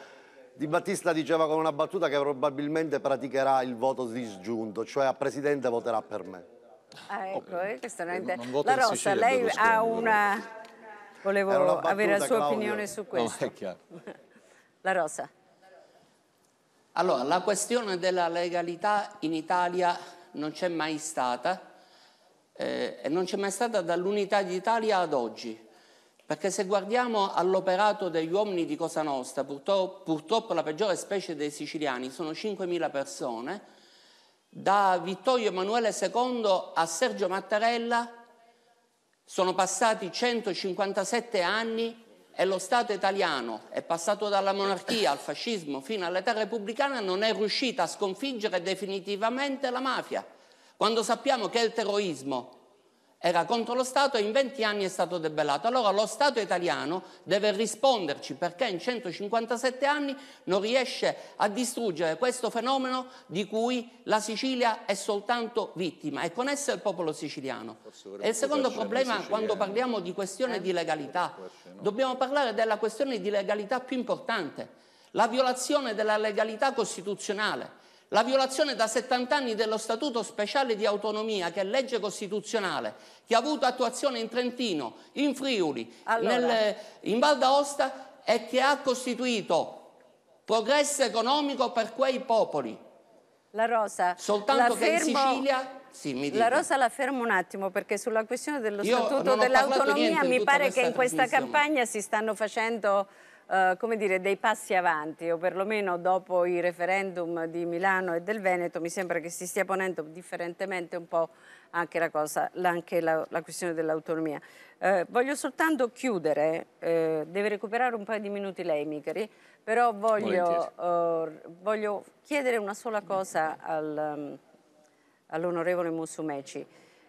Di Battista diceva con una battuta che probabilmente praticherà il voto disgiunto, cioè a presidente voterà per me. Ah, ecco, oh, questo non, non La Rossa, lei ha una... Volevo battuta, avere la sua Claudio. opinione su questo. No, è chiaro. (laughs) la Rossa. Allora, la questione della legalità in Italia non c'è mai stata eh, e non c'è mai stata dall'unità d'Italia ad oggi. Perché se guardiamo all'operato degli uomini di Cosa Nostra, purtroppo, purtroppo la peggiore specie dei siciliani sono 5.000 persone, da Vittorio Emanuele II a Sergio Mattarella sono passati 157 anni e lo Stato italiano è passato dalla monarchia al fascismo fino all'età repubblicana non è riuscito a sconfiggere definitivamente la mafia, quando sappiamo che il terrorismo era contro lo Stato e in 20 anni è stato debellato. Allora lo Stato italiano deve risponderci perché in 157 anni non riesce a distruggere questo fenomeno di cui la Sicilia è soltanto vittima e con essa il popolo siciliano. E il secondo problema quando parliamo di questione eh? di legalità, dobbiamo parlare della questione di legalità più importante, la violazione della legalità costituzionale la violazione da 70 anni dello Statuto speciale di autonomia, che è legge costituzionale, che ha avuto attuazione in Trentino, in Friuli, allora. nel, in Val d'Aosta e che ha costituito progresso economico per quei popoli. La Rosa, soltanto la che fermo... in Sicilia sì, la Rosa la fermo un attimo perché sulla questione dello Io statuto dell'autonomia mi pare che in questa campagna si stanno facendo eh, come dire, dei passi avanti o perlomeno dopo i referendum di Milano e del Veneto mi sembra che si stia ponendo differentemente un po' anche la, cosa, anche la, la questione dell'autonomia. Eh, voglio soltanto chiudere, eh, deve recuperare un paio di minuti lei Micheri, però voglio, eh, voglio chiedere una sola cosa al, um, all'onorevole Musumeci.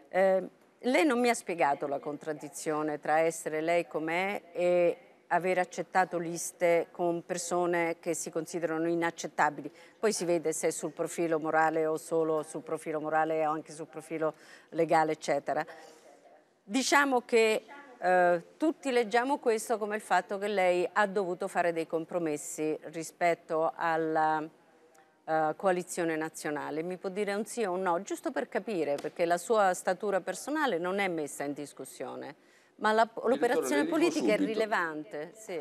Eh, lei non mi ha spiegato la contraddizione tra essere lei com'è e aver accettato liste con persone che si considerano inaccettabili. Poi si vede se sul profilo morale o solo sul profilo morale o anche sul profilo legale, eccetera. Diciamo che eh, tutti leggiamo questo come il fatto che lei ha dovuto fare dei compromessi rispetto alla eh, coalizione nazionale. Mi può dire un sì o un no, giusto per capire, perché la sua statura personale non è messa in discussione ma l'operazione politica è rilevante. Sì.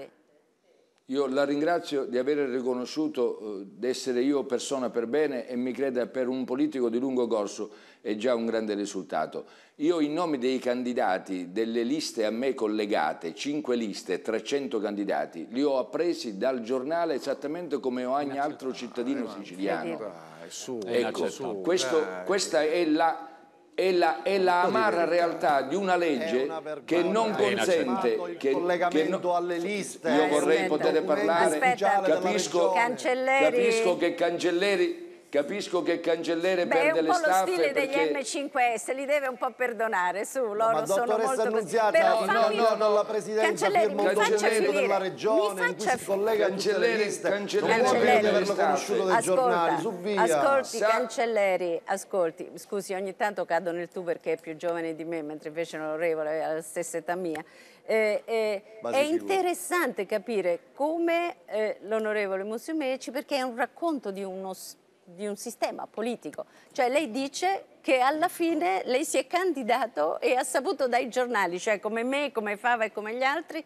Io la ringrazio di aver riconosciuto eh, di essere io persona per bene e mi creda per un politico di lungo corso è già un grande risultato. Io in nome dei candidati delle liste a me collegate, 5 liste, 300 candidati, li ho appresi dal giornale esattamente come ogni altro cittadino ah, siciliano. Ah, ecco, questo, questa è la è la, è la amara realtà di una legge una che non consente che, il collegamento che no, alle liste io vorrei Aspetta. poter parlare Aspetta. capisco, capisco che Cancelleri Capisco che Cancelliere Beh, perde le staffe Beh, è un po' lo stile perché... degli M5S, li deve un po' perdonare, su, loro sono molto... Annunziata, no, fammi... no, no, la Presidenza firma un documento della Regione in cui si collega Cancelliere, Cancelliere, Cancelliere, averlo conosciuto dai giornali, su via. Ascolti, Sa... Cancelleri, ascolti, scusi, ogni tanto cado nel tu perché è più giovane di me, mentre invece l'onorevole ha la stessa età mia. Eh, eh, è interessante capire come eh, l'onorevole Musumeci, perché è un racconto di uno stile di un sistema politico. Cioè lei dice che alla fine lei si è candidato e ha saputo dai giornali, cioè come me, come Fava e come gli altri,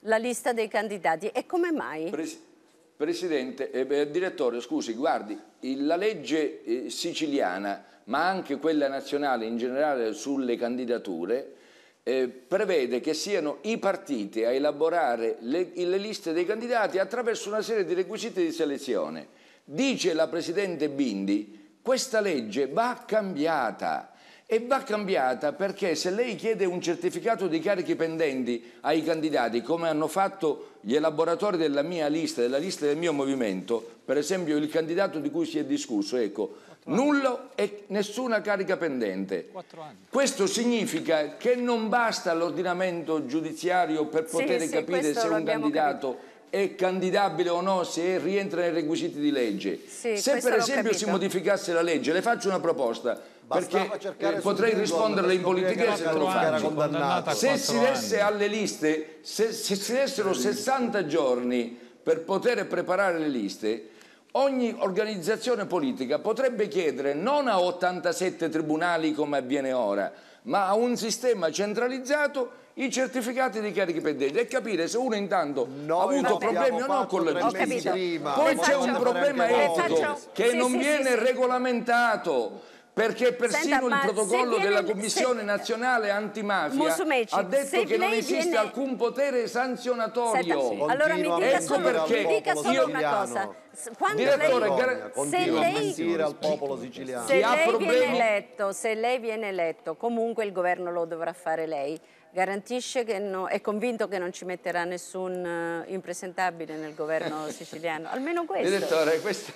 la lista dei candidati. E come mai? Pres Presidente, eh, direttore, scusi, guardi, la legge eh, siciliana, ma anche quella nazionale in generale sulle candidature, eh, prevede che siano i partiti a elaborare le, le liste dei candidati attraverso una serie di requisiti di selezione Dice la Presidente Bindi, questa legge va cambiata e va cambiata perché se lei chiede un certificato di carichi pendenti ai candidati, come hanno fatto gli elaboratori della mia lista, della lista del mio movimento, per esempio il candidato di cui si è discusso, ecco, nullo e nessuna carica pendente. Questo significa che non basta l'ordinamento giudiziario per poter sì, capire sì, se un candidato è candidabile o no se rientra nei requisiti di legge. Sì, se per esempio si modificasse la legge, le faccio una proposta, Bastava perché eh, potrei risponderle in politichese se lo faccio. Se si desse anni. alle liste, se, se si dessero 60 giorni per poter preparare le liste, ogni organizzazione politica potrebbe chiedere non a 87 tribunali come avviene ora, ma a un sistema centralizzato i certificati di carichi pendenti e capire se uno intanto Noi ha avuto problemi o no con la giustizia. Poi c'è un problema etico che sì, non sì, viene regolamentato perché persino Senta, il protocollo viene, della Commissione se, Nazionale Antimafia ha detto che non esiste viene... alcun potere sanzionatorio. Senta, allora mi dica ecco solo, perché mi dica solo una cosa. Quando Direttore, lei, se lei viene eletto, se lei viene eletto, comunque il governo lo dovrà fare lei garantisce che no, è convinto che non ci metterà nessun eh, impresentabile nel governo (laughs) siciliano, almeno questo. Direttore, questa,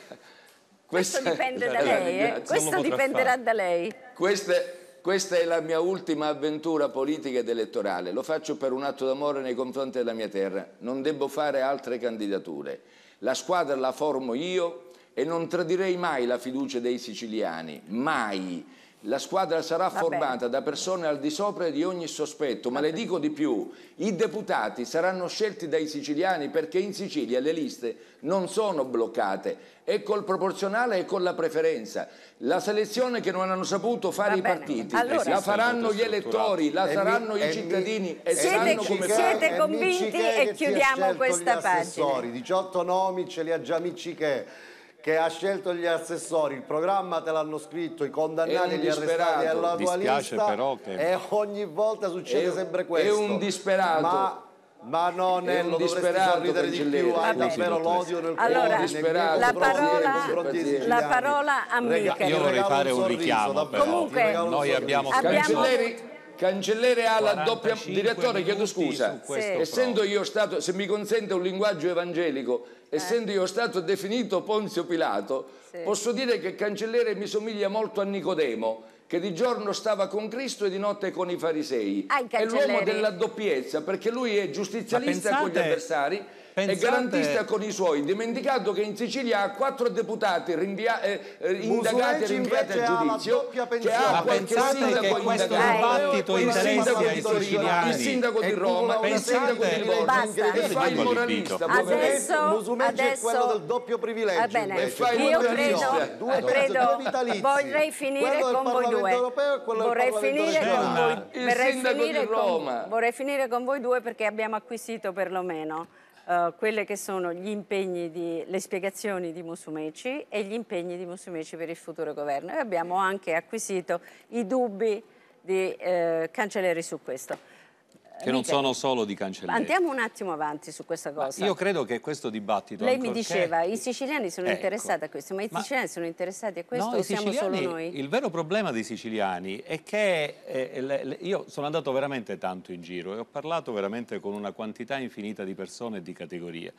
questa, questo dipende da lei, eh? questo dipenderà fare. da lei. Queste, questa è la mia ultima avventura politica ed elettorale, lo faccio per un atto d'amore nei confronti della mia terra, non devo fare altre candidature, la squadra la formo io e non tradirei mai la fiducia dei siciliani, mai la squadra sarà Va formata bene. da persone al di sopra di ogni sospetto, ma Va le bene. dico di più, i deputati saranno scelti dai siciliani perché in Sicilia le liste non sono bloccate, è col proporzionale e con la preferenza. La selezione che non hanno saputo fare i partiti, allora, la faranno gli elettori, la faranno i cittadini e siete, come siete convinti e chiudiamo questa pagina. 18 nomi ce li ha già Miciche che ha scelto gli assessori, il programma te l'hanno scritto, i condannati e gli arrestati alla tua lista che... e ogni volta succede è, sempre questo. È un disperato. Ma, ma non è, è lo disperato ridere di più, ha ah, davvero l'odio nel cuore. Allora, disperato, la, parola, la parola a Michele. Io vorrei fare un, richiamo, davvero. Comunque, noi abbiamo... Cancelleri, Cancelleri ha la doppia... Direttore, chiedo scusa. Essendo io stato, se mi consente un linguaggio evangelico, eh. essendo io stato definito Ponzio Pilato, sì. posso dire che il cancelliere mi somiglia molto a Nicodemo, che di giorno stava con Cristo e di notte con i farisei. Ah, è l'uomo della doppiezza, perché lui è giustizialista pensate... con gli avversari Pensate... è garantista con i suoi, dimenticato che in Sicilia ha quattro deputati rinvia... eh, eh indagati e rinviati a giudizio, che ha qualche sindaco eh, indagato, il sindaco di Torino, il sindaco di Roma, il sindaco di Livorno, e fa il moralista. Adesso, adesso... è quello del doppio privilegio. Cioè, Io credo, credo vorrei finire con voi due. Vorrei finire con voi, vorrei finire con voi due perché abbiamo acquisito perlomeno eh, quelle che sono gli impegni di, le spiegazioni di Musumeci e gli impegni di Musumeci per il futuro governo e abbiamo anche acquisito i dubbi di eh, Cancelleri su questo. Che non sono solo di cancellieri. Andiamo un attimo avanti su questa cosa. Ma io credo che questo dibattito... Lei mi diceva, che... i siciliani sono ecco. interessati a questo, ma i siciliani sono interessati a questo no, o siamo solo noi? Il vero problema dei siciliani è che eh, eh, le, le, io sono andato veramente tanto in giro e ho parlato veramente con una quantità infinita di persone e di categorie.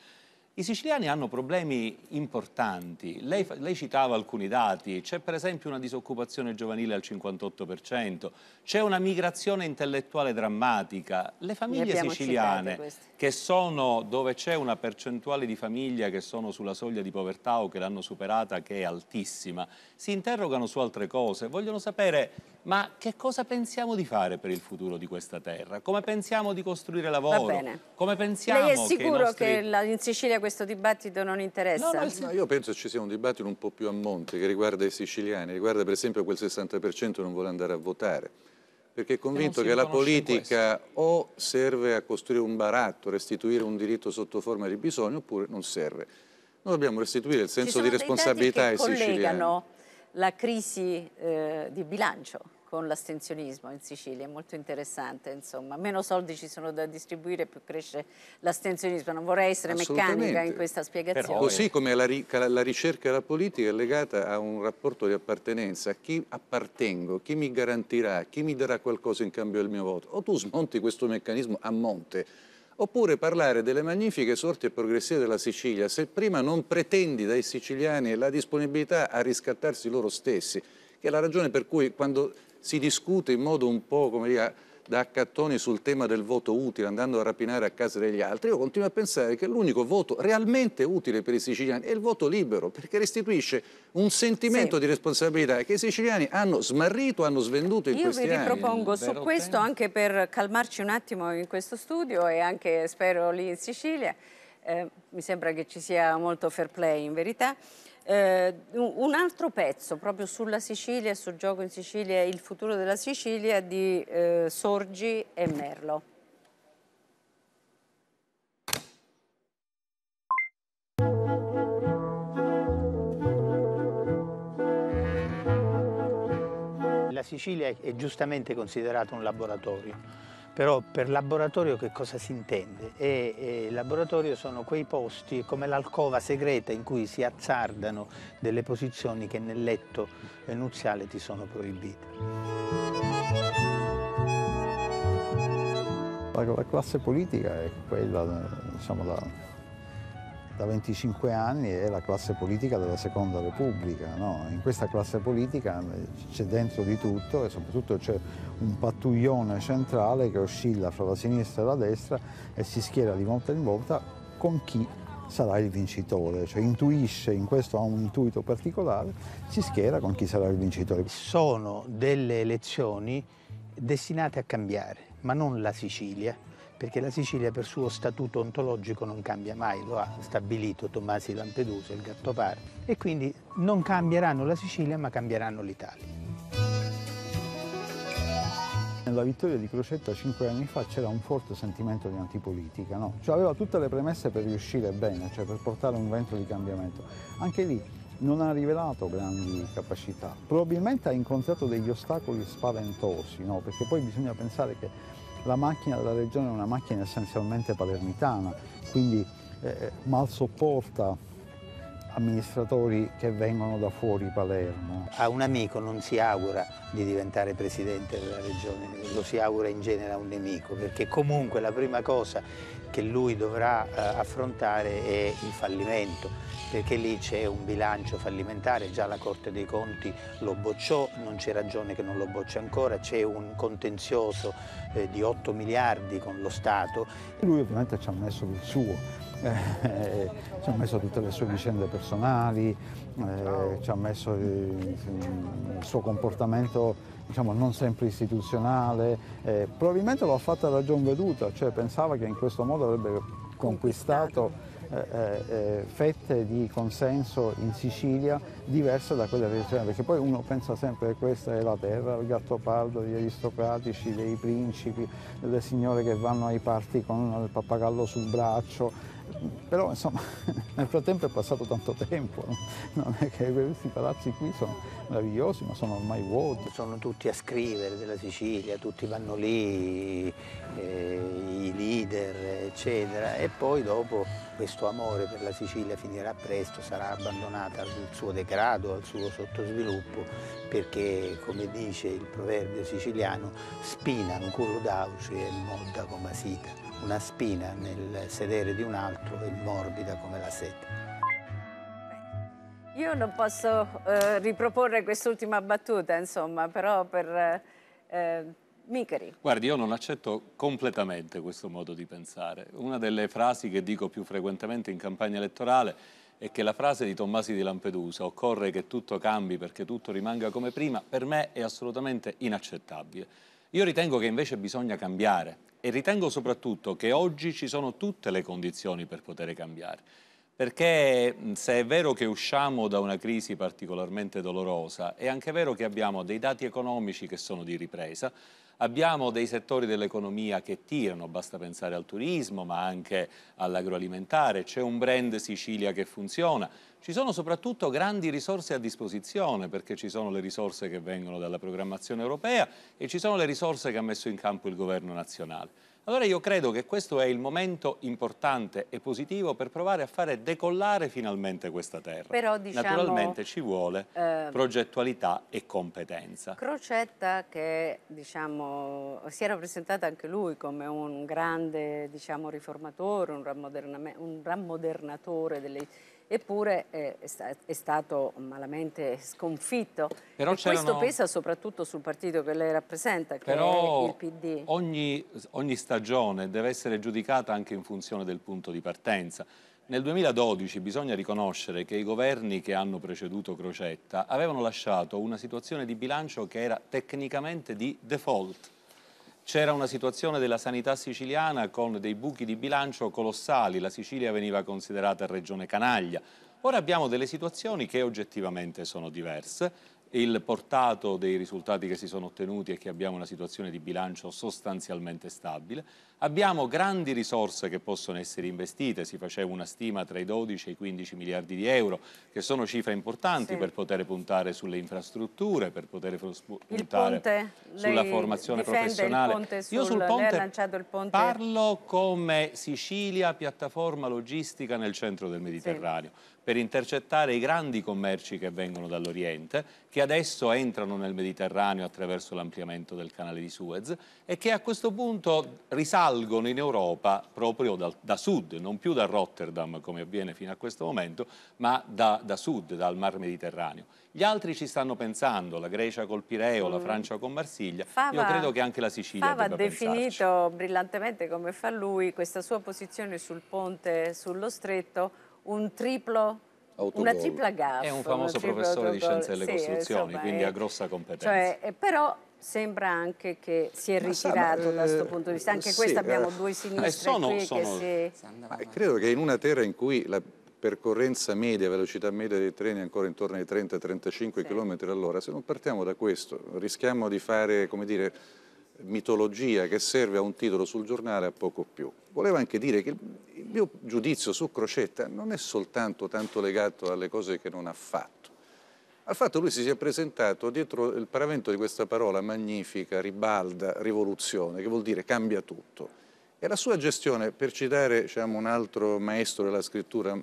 I siciliani hanno problemi importanti, lei, lei citava alcuni dati, c'è per esempio una disoccupazione giovanile al 58%, c'è una migrazione intellettuale drammatica, le famiglie siciliane che sono dove c'è una percentuale di famiglie che sono sulla soglia di povertà o che l'hanno superata che è altissima, si interrogano su altre cose, vogliono sapere ma che cosa pensiamo di fare per il futuro di questa terra, come pensiamo di costruire lavoro, come pensiamo Lei è sicuro che, nostri... che la, in Sicilia questo dibattito non interessa. No, no, no, io penso ci sia un dibattito un po' più a monte che riguarda i siciliani, riguarda per esempio quel 60% che non vuole andare a votare, perché è eh, convinto che la politica o serve a costruire un baratto, restituire un diritto sotto forma di bisogno, oppure non serve. Noi dobbiamo restituire il senso di responsabilità ai siciliani. Ci sono dei dati che collegano la crisi eh, di bilancio con l'astensionismo in Sicilia, è molto interessante, insomma, meno soldi ci sono da distribuire più cresce l'astensionismo, non vorrei essere meccanica in questa spiegazione. Però, così come la, la ricerca della politica è legata a un rapporto di appartenenza, a chi appartengo, chi mi garantirà, chi mi darà qualcosa in cambio del mio voto, o tu smonti questo meccanismo a monte, oppure parlare delle magnifiche sorti e progressive della Sicilia se prima non pretendi dai siciliani la disponibilità a riscattarsi loro stessi, che è la ragione per cui quando si discute in modo un po' come dire, da accattoni sul tema del voto utile, andando a rapinare a casa degli altri, io continuo a pensare che l'unico voto realmente utile per i siciliani è il voto libero, perché restituisce un sentimento sì. di responsabilità che i siciliani hanno smarrito, hanno svenduto in io questi anni. Io vi ripropongo su Beh, questo anche per calmarci un attimo in questo studio e anche spero lì in Sicilia, eh, mi sembra che ci sia molto fair play in verità, eh, un altro pezzo proprio sulla Sicilia, sul gioco in Sicilia, il futuro della Sicilia di eh, Sorgi e Merlo. La Sicilia è giustamente considerata un laboratorio però per laboratorio che cosa si intende? E, e laboratorio sono quei posti come l'alcova segreta in cui si azzardano delle posizioni che nel letto eh, nuziale ti sono proibite. La classe politica è quella, diciamo, la, da 25 anni è la classe politica della Seconda Repubblica. No? In questa classe politica eh, c'è dentro di tutto e soprattutto c'è un pattuglione centrale che oscilla fra la sinistra e la destra e si schiera di volta in volta con chi sarà il vincitore, cioè intuisce, in questo ha un intuito particolare, si schiera con chi sarà il vincitore. Sono delle elezioni destinate a cambiare, ma non la Sicilia, perché la Sicilia per suo statuto ontologico non cambia mai, lo ha stabilito Tommasi Lampedusa, il Gattopar, e quindi non cambieranno la Sicilia ma cambieranno l'Italia. Nella vittoria di Crocetta cinque anni fa c'era un forte sentimento di antipolitica, no? cioè aveva tutte le premesse per riuscire bene, cioè per portare un vento di cambiamento. Anche lì non ha rivelato grandi capacità, probabilmente ha incontrato degli ostacoli spaventosi, no? perché poi bisogna pensare che la macchina della regione è una macchina essenzialmente palermitana, quindi eh, eh, mal sopporta amministratori che vengono da fuori Palermo. A un amico non si augura di diventare presidente della regione, lo si augura in genere a un nemico, perché comunque la prima cosa che lui dovrà eh, affrontare è il fallimento, perché lì c'è un bilancio fallimentare, già la Corte dei Conti lo bocciò, non c'è ragione che non lo boccia ancora, c'è un contenzioso eh, di 8 miliardi con lo Stato. Lui ovviamente ci ha messo il suo, eh, ci ha messo tutte le sue vicende personali, eh, ci ha messo il, il suo comportamento diciamo, non sempre istituzionale, eh, probabilmente l'ha fatta a ragion veduta, cioè pensava che in questo modo avrebbe conquistato eh, eh, eh, fette di consenso in Sicilia diverse da quelle tradizionali, perché poi uno pensa sempre che questa è la terra, il gatto pardo, gli aristocratici, dei principi, delle signore che vanno ai parti con il pappagallo sul braccio, però insomma (laughs) nel frattempo è passato tanto tempo, non è che questi palazzi qui sono meravigliosi ma sono ormai vuoti. Sono tutti a scrivere della Sicilia, tutti vanno lì, eh, i leader eccetera e poi dopo questo amore per la Sicilia finirà presto, sarà abbandonata al suo degrado, al suo sottosviluppo perché come dice il proverbio siciliano spina un culo d'auce e modda come sita una spina nel sedere di un altro è morbida come la seta. Io non posso eh, riproporre quest'ultima battuta, insomma, però per eh, Micheri. Guardi, io non accetto completamente questo modo di pensare. Una delle frasi che dico più frequentemente in campagna elettorale è che la frase di Tommasi di Lampedusa, occorre che tutto cambi perché tutto rimanga come prima, per me è assolutamente inaccettabile. Io ritengo che invece bisogna cambiare, e ritengo soprattutto che oggi ci sono tutte le condizioni per poter cambiare. Perché se è vero che usciamo da una crisi particolarmente dolorosa, è anche vero che abbiamo dei dati economici che sono di ripresa, abbiamo dei settori dell'economia che tirano, basta pensare al turismo ma anche all'agroalimentare, c'è un brand Sicilia che funziona, ci sono soprattutto grandi risorse a disposizione perché ci sono le risorse che vengono dalla programmazione europea e ci sono le risorse che ha messo in campo il governo nazionale. Allora io credo che questo è il momento importante e positivo per provare a fare decollare finalmente questa terra. Però diciamo, Naturalmente ci vuole eh, progettualità e competenza. Crocetta che diciamo, si era presentato anche lui come un grande diciamo, riformatore, un, rammodernatore delle eppure eh, è, è stato malamente sconfitto. Però e questo pesa soprattutto sul partito che lei rappresenta, che Però è il PD. Ogni, ogni stagione deve essere giudicata anche in funzione del punto di partenza. Nel 2012 bisogna riconoscere che i governi che hanno preceduto Crocetta avevano lasciato una situazione di bilancio che era tecnicamente di default c'era una situazione della sanità siciliana con dei buchi di bilancio colossali, la Sicilia veniva considerata regione canaglia. Ora abbiamo delle situazioni che oggettivamente sono diverse, il portato dei risultati che si sono ottenuti è che abbiamo una situazione di bilancio sostanzialmente stabile, abbiamo grandi risorse che possono essere investite, si faceva una stima tra i 12 e i 15 miliardi di euro, che sono cifre importanti sì. per poter puntare sulle infrastrutture, per poter puntare ponte, sulla formazione professionale. Sul, Io sul ponte, ponte, parlo come Sicilia, piattaforma logistica nel centro del Mediterraneo. Sì per intercettare i grandi commerci che vengono dall'Oriente, che adesso entrano nel Mediterraneo attraverso l'ampliamento del canale di Suez e che a questo punto risalgono in Europa proprio da, da sud, non più da Rotterdam come avviene fino a questo momento, ma da, da, sud, dal mar Mediterraneo. Gli altri ci stanno pensando, la Grecia col Pireo, mm. la Francia con Marsiglia, Fava, io credo che anche la Sicilia Fava debba ha definito pensarci. brillantemente come fa lui questa sua posizione sul ponte sullo stretto un triplo Autogol. Una tripla gaffa. È un famoso professore autogol. di scienze delle sì, costruzioni, insomma, quindi ha grossa competenza. Cioè, eh, però sembra anche che si è ritirato ma, da questo eh, punto di vista. Anche sì, questa eh, abbiamo due sinistre eh, sono, sono, che si... Ma credo che in una terra in cui la percorrenza media, velocità media dei treni è ancora intorno ai 30-35 sì. km all'ora, se non partiamo da questo rischiamo di fare, come dire, mitologia che serve a un titolo sul giornale a poco più. Volevo anche dire che mio giudizio su Crocetta non è soltanto tanto legato alle cose che non ha fatto, al fatto che lui si sia presentato dietro il paravento di questa parola magnifica, ribalda, rivoluzione, che vuol dire cambia tutto. E la sua gestione, per citare diciamo, un altro maestro della scrittura,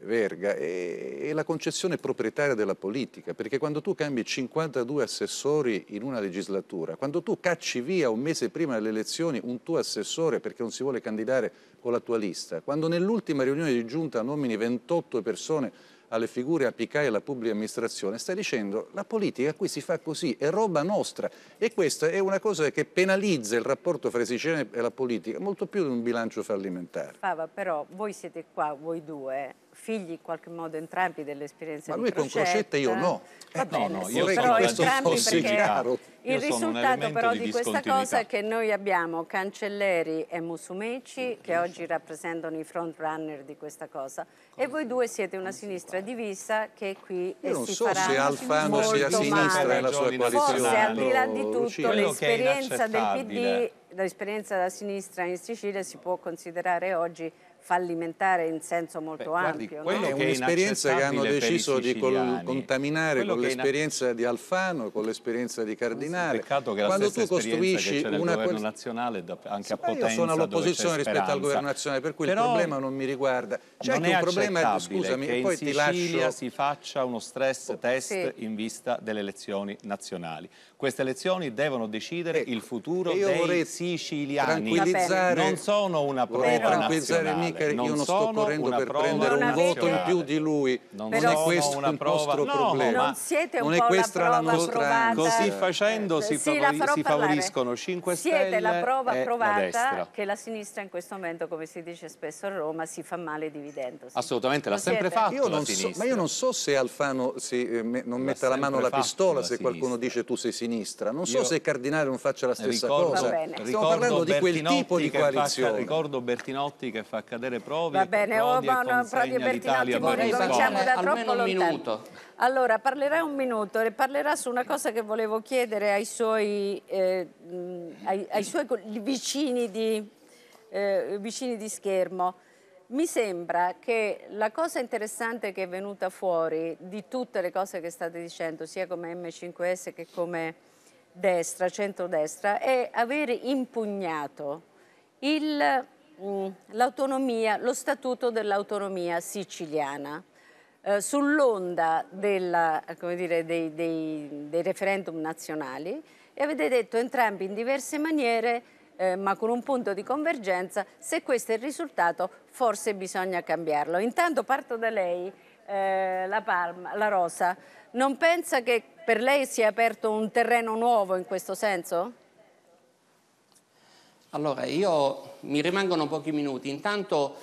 Verga, è, è la concezione proprietaria della politica, perché quando tu cambi 52 assessori in una legislatura, quando tu cacci via un mese prima delle elezioni un tuo assessore perché non si vuole candidare con la tua lista, quando nell'ultima riunione di giunta nomini 28 persone alle figure apicai alla pubblica amministrazione, stai dicendo la politica qui si fa così, è roba nostra e questa è una cosa che penalizza il rapporto fra i siciliani e la politica molto più di un bilancio fallimentare. Fava, però voi siete qua, voi due, figli in qualche modo entrambi dell'esperienza delle esperienze Ma lui con Crocetta io no. Eh, bene, eh, no, no, io però entrambi perché il risultato però di, di questa cosa è che noi abbiamo Cancelleri e Musumeci che oggi rappresentano i front runner di questa cosa e voi due siete una sinistra divisa che qui io non so se Alfano sia sinistra nella sua coalizione. Forse al di là di tutto l'esperienza del PD l'esperienza della sinistra in Sicilia si può considerare oggi fallimentare in senso molto Beh, ampio. Guardi, no? È un'esperienza che hanno deciso di col contaminare quello con l'esperienza di Alfano, con l'esperienza di Cardinale. Peccato che Quando la tu costruisci che una governo nazionale anche sì, a Potenza io sono all'opposizione rispetto al governo nazionale, per cui Però il problema non mi riguarda. C'è anche un problema, scusami, che poi in Sicilia lascio si faccia uno stress oh, test sì. in vista delle elezioni nazionali. Queste elezioni devono decidere ecco, il futuro dei siciliani. Non sono una prova nazionale. Mica, io non, non sto correndo per prendere un voto in più di lui. Non, non è questo il nostro no, problema. Non, siete un non è questa la, la nostra... Così facendo eh, si, sì, favori, si favoriscono 5 Stelle Siete la prova provata che la sinistra in questo momento, come si dice spesso a Roma, si fa male dividendosi. Assolutamente, l'ha sempre fatto io non Ma io non so se Alfano eh, non metta la mano alla pistola se qualcuno dice tu sei sinistra sinistra. Non so Io se Cardinale non faccia la stessa ricordo, cosa. Stiamo parlando di quel tipo di coalizione. Fa, ricordo Bertinotti che fa cadere prove. Va bene, Provi oh, no, Provi e Bertinotti, cominciamo da troppo un minuto. Allora, parlerà un minuto e parlerà su una cosa che volevo chiedere ai suoi, eh, ai, ai suoi vicini, di, eh, vicini di schermo. Mi sembra che la cosa interessante che è venuta fuori di tutte le cose che state dicendo, sia come M5S che come destra, centrodestra, è avere impugnato mm, lo statuto dell'autonomia siciliana. Eh, sull'onda dei, dei, dei referendum nazionali e avete detto entrambi in diverse maniere eh, ma con un punto di convergenza, se questo è il risultato forse bisogna cambiarlo. Intanto parto da lei, eh, la, Palma, la Rosa, non pensa che per lei sia aperto un terreno nuovo in questo senso? Allora, io mi rimangono pochi minuti, intanto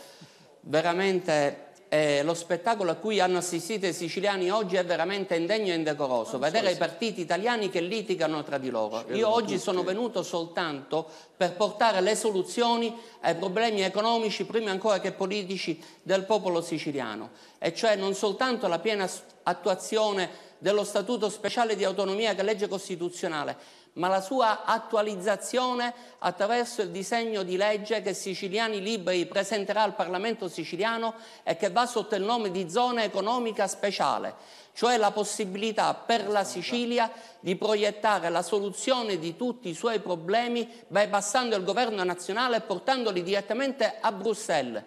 veramente eh, lo spettacolo a cui hanno assistito i siciliani oggi è veramente indegno e indecoroso. Ah, Vedere so, i partiti italiani che litigano tra di loro. Io oggi tutti. sono venuto soltanto per portare le soluzioni ai problemi economici, prima ancora che politici, del popolo siciliano. E cioè non soltanto la piena attuazione dello Statuto speciale di autonomia che è legge costituzionale, ma la sua attualizzazione attraverso il disegno di legge che Siciliani Liberi presenterà al Parlamento siciliano e che va sotto il nome di zona economica speciale, cioè la possibilità per la Sicilia di proiettare la soluzione di tutti i suoi problemi bypassando il governo nazionale e portandoli direttamente a Bruxelles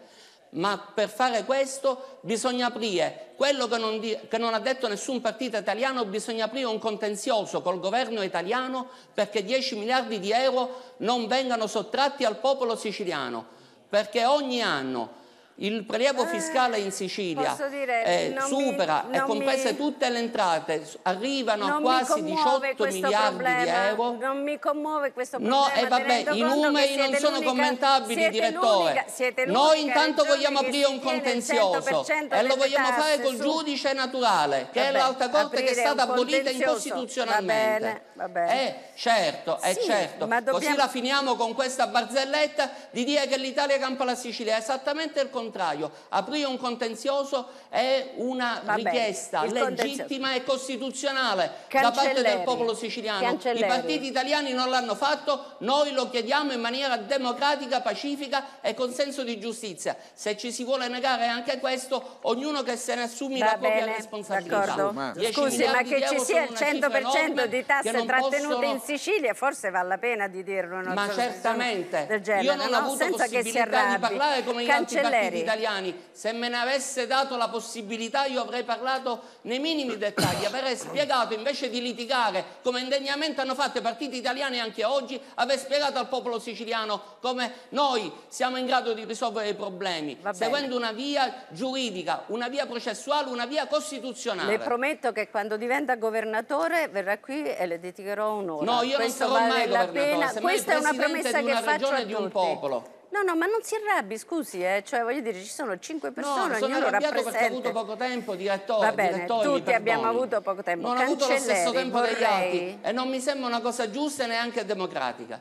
ma per fare questo bisogna aprire, quello che non, di, che non, ha detto nessun partito italiano, bisogna aprire un contenzioso col governo italiano perché 10 miliardi di euro non vengano sottratti al popolo siciliano, perché ogni anno il prelievo eh, fiscale in Sicilia dire, eh, supera mi, e comprese mi, tutte le entrate arrivano a quasi 18 miliardi problema, di euro non mi commuove questo problema no eh, e vabbè i numeri non sono commentabili direttore noi intanto vogliamo aprire un contenzioso e lo vogliamo tasse, fare col su. giudice naturale che vabbè, è l'alta corte che è stata abolita incostituzionalmente va bene, va bene. Eh, certo, eh, sì, certo. Dobbiamo... così la finiamo con questa barzelletta di dire che l'Italia campa la Sicilia è esattamente il contrario contrario. Aprire un contenzioso è una Va richiesta bene, legittima e costituzionale da parte del popolo siciliano. I partiti italiani non l'hanno fatto, noi lo chiediamo in maniera democratica, pacifica e con senso di giustizia. Se ci si vuole negare anche questo, ognuno che se ne assumi Va la bene, propria responsabilità. Scusi, ma che ci sia il 100% di tasse trattenute possono... in Sicilia, forse vale la pena di dirlo. Ma certamente, genere, io non no? ho avuto Senza possibilità di parlare come gli altri partiti cittadini italiani. Se me ne avesse dato la possibilità io avrei parlato nei minimi dettagli, avrei spiegato invece di litigare come indegnamente hanno fatto i partiti italiani anche oggi, avrei spiegato al popolo siciliano come noi siamo in grado di risolvere i problemi, seguendo una via giuridica, una via processuale, una via costituzionale. Le prometto che quando diventa governatore verrà qui e le dedicherò un'ora. No, io Questo non sarò vale mai governatore, pena. Questa è una promessa che faccio a tutti. di un popolo. No, no, ma non si arrabbi, scusi, eh. cioè voglio dire, ci sono cinque persone, no, ognuno rappresenta. perché ho avuto poco tempo di attori, Va bene, attori, tutti abbiamo avuto poco tempo. Non ho avuto lo stesso tempo vorrei... degli altri e non mi sembra una cosa giusta e neanche democratica.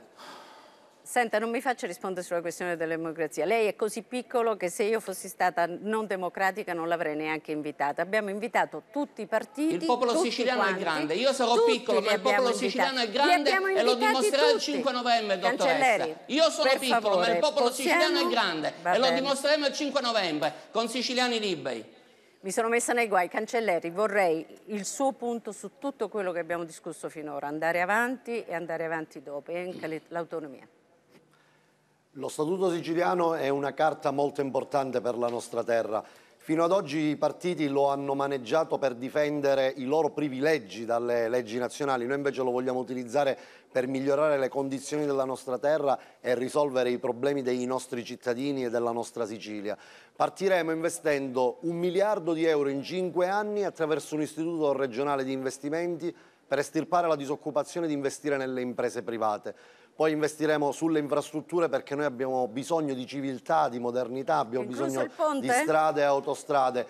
Senta, non mi faccia rispondere sulla questione della democrazia. Lei è così piccolo che se io fossi stata non democratica non l'avrei neanche invitata. Abbiamo invitato tutti i partiti. Il popolo siciliano quanti, è grande. Io sarò piccolo, ma il popolo invitati. siciliano è grande e lo dimostrerà il 5 novembre, dottoressa. Io sono piccolo, favore, ma il popolo possiamo... siciliano è grande Va e bene. lo dimostreremo il 5 novembre con Siciliani Liberi. Mi sono messa nei guai, Cancelleri, vorrei il suo punto su tutto quello che abbiamo discusso finora, andare avanti e andare avanti dopo, e anche l'autonomia. Lo Statuto siciliano è una carta molto importante per la nostra terra. Fino ad oggi i partiti lo hanno maneggiato per difendere i loro privilegi dalle leggi nazionali, noi invece lo vogliamo utilizzare per migliorare le condizioni della nostra terra e risolvere i problemi dei nostri cittadini e della nostra Sicilia. Partiremo investendo un miliardo di euro in cinque anni attraverso un istituto regionale di investimenti per estirpare la disoccupazione e investire nelle imprese private poi investiremo sulle infrastrutture perché noi abbiamo bisogno di civiltà, di modernità, abbiamo Incluso bisogno di strade e autostrade.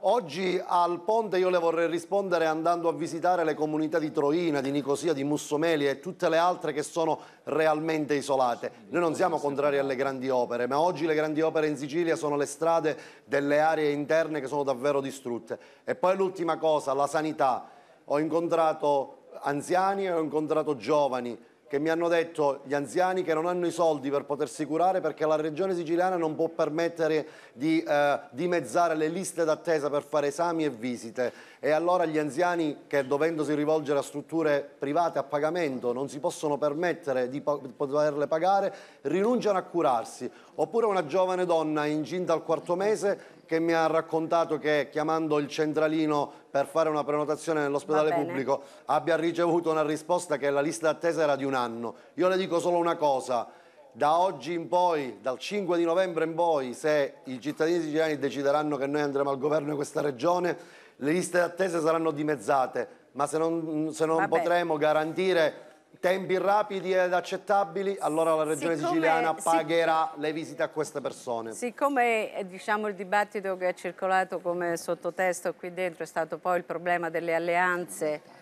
Oggi al ponte io le vorrei rispondere andando a visitare le comunità di Troina, di Nicosia, di Mussomeli e tutte le altre che sono realmente isolate. Noi non siamo contrari alle grandi opere, ma oggi le grandi opere in Sicilia sono le strade delle aree interne che sono davvero distrutte. E poi l'ultima cosa, la sanità. Ho incontrato anziani e ho incontrato giovani che mi hanno detto gli anziani che non hanno i soldi per potersi curare perché la regione siciliana non può permettere di eh, dimezzare le liste d'attesa per fare esami e visite e allora gli anziani che dovendosi rivolgere a strutture private a pagamento non si possono permettere di poterle pagare rinunciano a curarsi oppure una giovane donna incinta al quarto mese che mi ha raccontato che chiamando il centralino per fare una prenotazione nell'ospedale pubblico abbia ricevuto una risposta che la lista d'attesa era di un anno. Io le dico solo una cosa, da oggi in poi, dal 5 di novembre in poi, se i cittadini siciliani decideranno che noi andremo al governo di questa regione, le liste d'attesa saranno dimezzate, ma se non, se non potremo garantire tempi rapidi ed accettabili, allora la Regione siccome, Siciliana pagherà siccome, le visite a queste persone. Siccome eh, diciamo, il dibattito che è circolato come sottotesto qui dentro è stato poi il problema delle alleanze,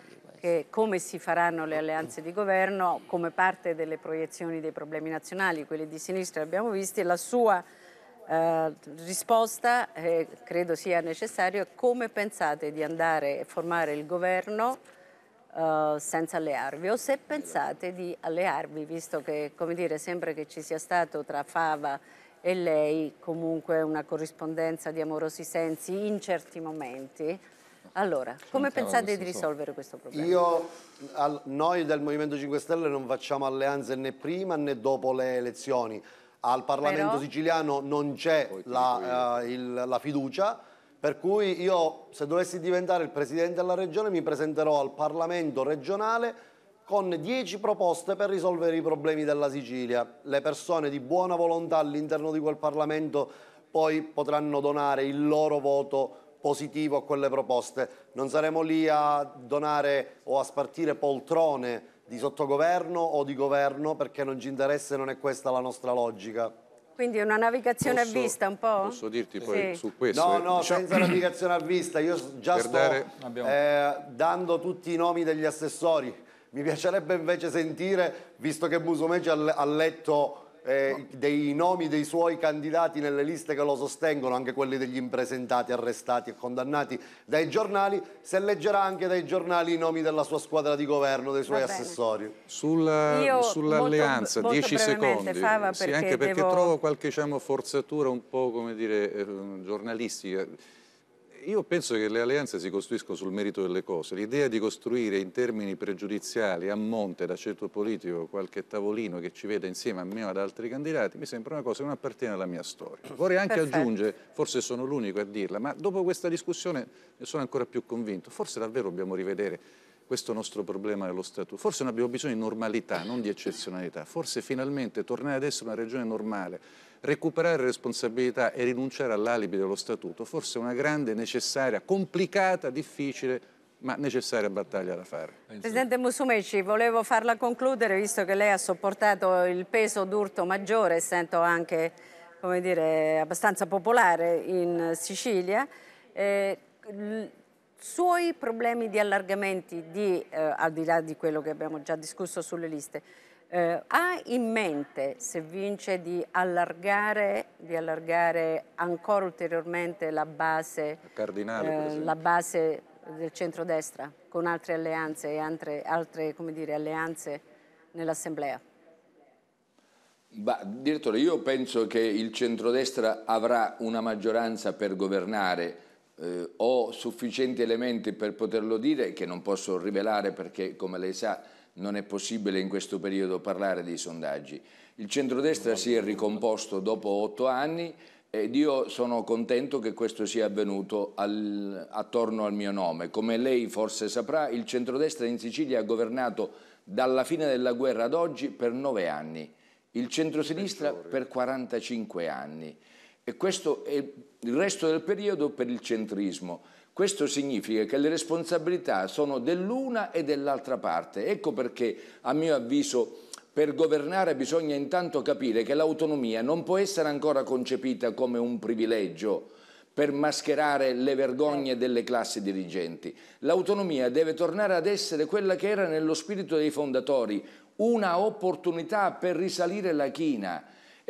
come si faranno le alleanze di governo come parte delle proiezioni dei problemi nazionali, quelli di sinistra abbiamo visto, la sua eh, risposta eh, credo sia necessaria, come pensate di andare a formare il governo eh, senza allearvi o se pensate di allearvi visto che come dire sembra che ci sia stato tra Fava e lei comunque una corrispondenza di amorosi sensi in certi momenti allora, come pensate di risolvere questo problema? Io, al, noi del Movimento 5 Stelle non facciamo alleanze né prima né dopo le elezioni. Al Parlamento Però... siciliano non c'è la, uh, la fiducia, per cui io, se dovessi diventare il Presidente della Regione, mi presenterò al Parlamento regionale con 10 proposte per risolvere i problemi della Sicilia. Le persone di buona volontà all'interno di quel Parlamento poi potranno donare il loro voto positivo a quelle proposte. Non saremo lì a donare o a spartire poltrone di sottogoverno o di governo perché non ci interessa e non è questa la nostra logica. Quindi una navigazione posso, a vista un po'? Posso dirti poi sì. su questo? No, eh, no, diciamo... senza navigazione a vista. Io già sto dare... eh, dando tutti i nomi degli assessori. Mi piacerebbe invece sentire, visto che Musumeci ha letto eh, dei nomi dei suoi candidati nelle liste che lo sostengono, anche quelli degli impresentati, arrestati e condannati dai giornali, se leggerà anche dai giornali i nomi della sua squadra di governo, dei suoi assessori. Sulla, sull'alleanza, 10 secondi, Fava, perché sì, anche perché devo... trovo qualche diciamo, forzatura un po' come dire, eh, giornalistica io penso che le alleanze si costruiscono sul merito delle cose. L'idea di costruire in termini pregiudiziali a monte da centro politico qualche tavolino che ci veda insieme a me o ad altri candidati mi sembra una cosa che non appartiene alla mia storia. Vorrei anche Perfetto. aggiungere, forse sono l'unico a dirla, ma dopo questa discussione ne sono ancora più convinto. Forse davvero dobbiamo rivedere questo nostro problema dello statuto. Forse non abbiamo bisogno di normalità, non di eccezionalità. Forse finalmente tornare ad essere una regione normale recuperare responsabilità e rinunciare all'alibi dello statuto, forse è una grande, necessaria, complicata, difficile ma necessaria battaglia da fare. Presidente Musumeci, volevo farla concludere, visto che lei ha sopportato il peso d'urto maggiore, essendo anche dire, abbastanza popolare in Sicilia, eh, suoi problemi di allargamenti, di, eh, al di là di quello che abbiamo già discusso sulle liste, eh, ha in mente, se vince, di allargare, di allargare ancora ulteriormente la base, eh, la base del centrodestra con altre alleanze e altre, altre dire, alleanze nell'Assemblea? Bah, direttore, io penso che il centrodestra avrà una maggioranza per governare, eh, ho sufficienti elementi per poterlo dire che non posso rivelare perché, come lei sa, non è possibile in questo periodo parlare dei sondaggi. Il centrodestra si è ricomposto dopo otto anni ed io sono contento che questo sia avvenuto al, attorno al mio nome. Come lei forse saprà, il centrodestra in Sicilia ha governato dalla fine della guerra ad oggi per nove anni, il centrosinistra per 45 anni e questo è il resto del periodo per il centrismo. Questo significa che le responsabilità sono dell'una e dell'altra parte. Ecco perché, a mio avviso, per governare bisogna intanto capire che l'autonomia non può essere ancora concepita come un privilegio per mascherare le vergogne certo. delle classi dirigenti. L'autonomia deve tornare ad essere quella che era nello spirito dei fondatori, una opportunità per risalire la china,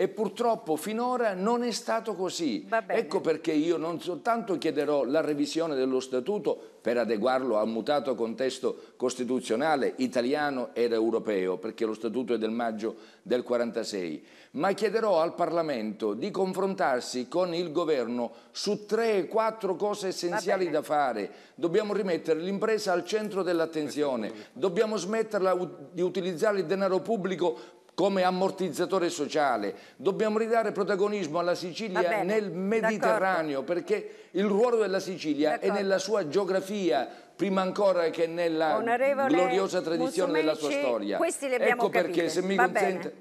e purtroppo finora non è stato così. Ecco perché io non soltanto chiederò la revisione dello statuto per adeguarlo al mutato contesto costituzionale italiano ed europeo, perché lo statuto è del maggio del 46, ma chiederò al Parlamento di confrontarsi con il governo su tre, quattro cose essenziali da fare. Dobbiamo rimettere l'impresa al centro dell'attenzione, dobbiamo smetterla di utilizzare il denaro pubblico come ammortizzatore sociale. Dobbiamo ridare protagonismo alla Sicilia bene, nel Mediterraneo perché il ruolo della Sicilia è nella sua geografia prima ancora che nella Onorevole gloriosa tradizione Musumeci, della sua storia. Questi li abbiamo ecco capite. perché se mi Va consente...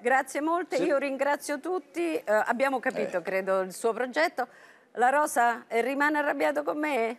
Grazie molte, se... io ringrazio tutti, eh, abbiamo capito eh. credo il suo progetto. La Rosa rimane arrabbiato con me?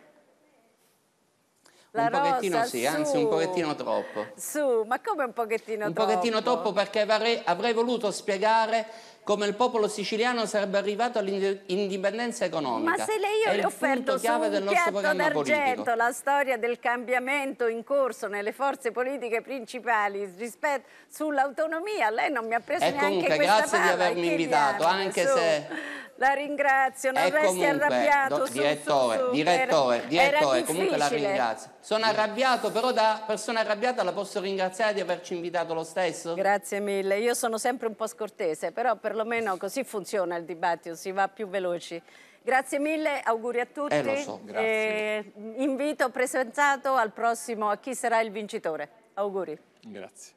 La un pochettino rosa, sì, su. anzi un pochettino troppo. Su, ma come un pochettino un troppo? Un pochettino troppo perché avrei, avrei voluto spiegare come il popolo siciliano sarebbe arrivato all'indipendenza economica. Ma se lei io ho offerto su un piatto d'argento la storia del cambiamento in corso nelle forze politiche principali rispetto sull'autonomia, lei non mi ha preso e neanche comunque, questa parola. grazie di avermi invitato, anche su. se... La ringrazio, non e resti comunque, arrabbiato. Do, su, direttore, su, su, direttore, era, direttore, era comunque la ringrazio. Sono arrabbiato, però da persona arrabbiata la posso ringraziare di averci invitato lo stesso? Grazie mille, io sono sempre un po' scortese, però per perlomeno così funziona il dibattito, si va più veloci. Grazie mille, auguri a tutti. Eh, so, eh, invito presentato al prossimo a chi sarà il vincitore. Auguri. Grazie.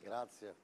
Grazie.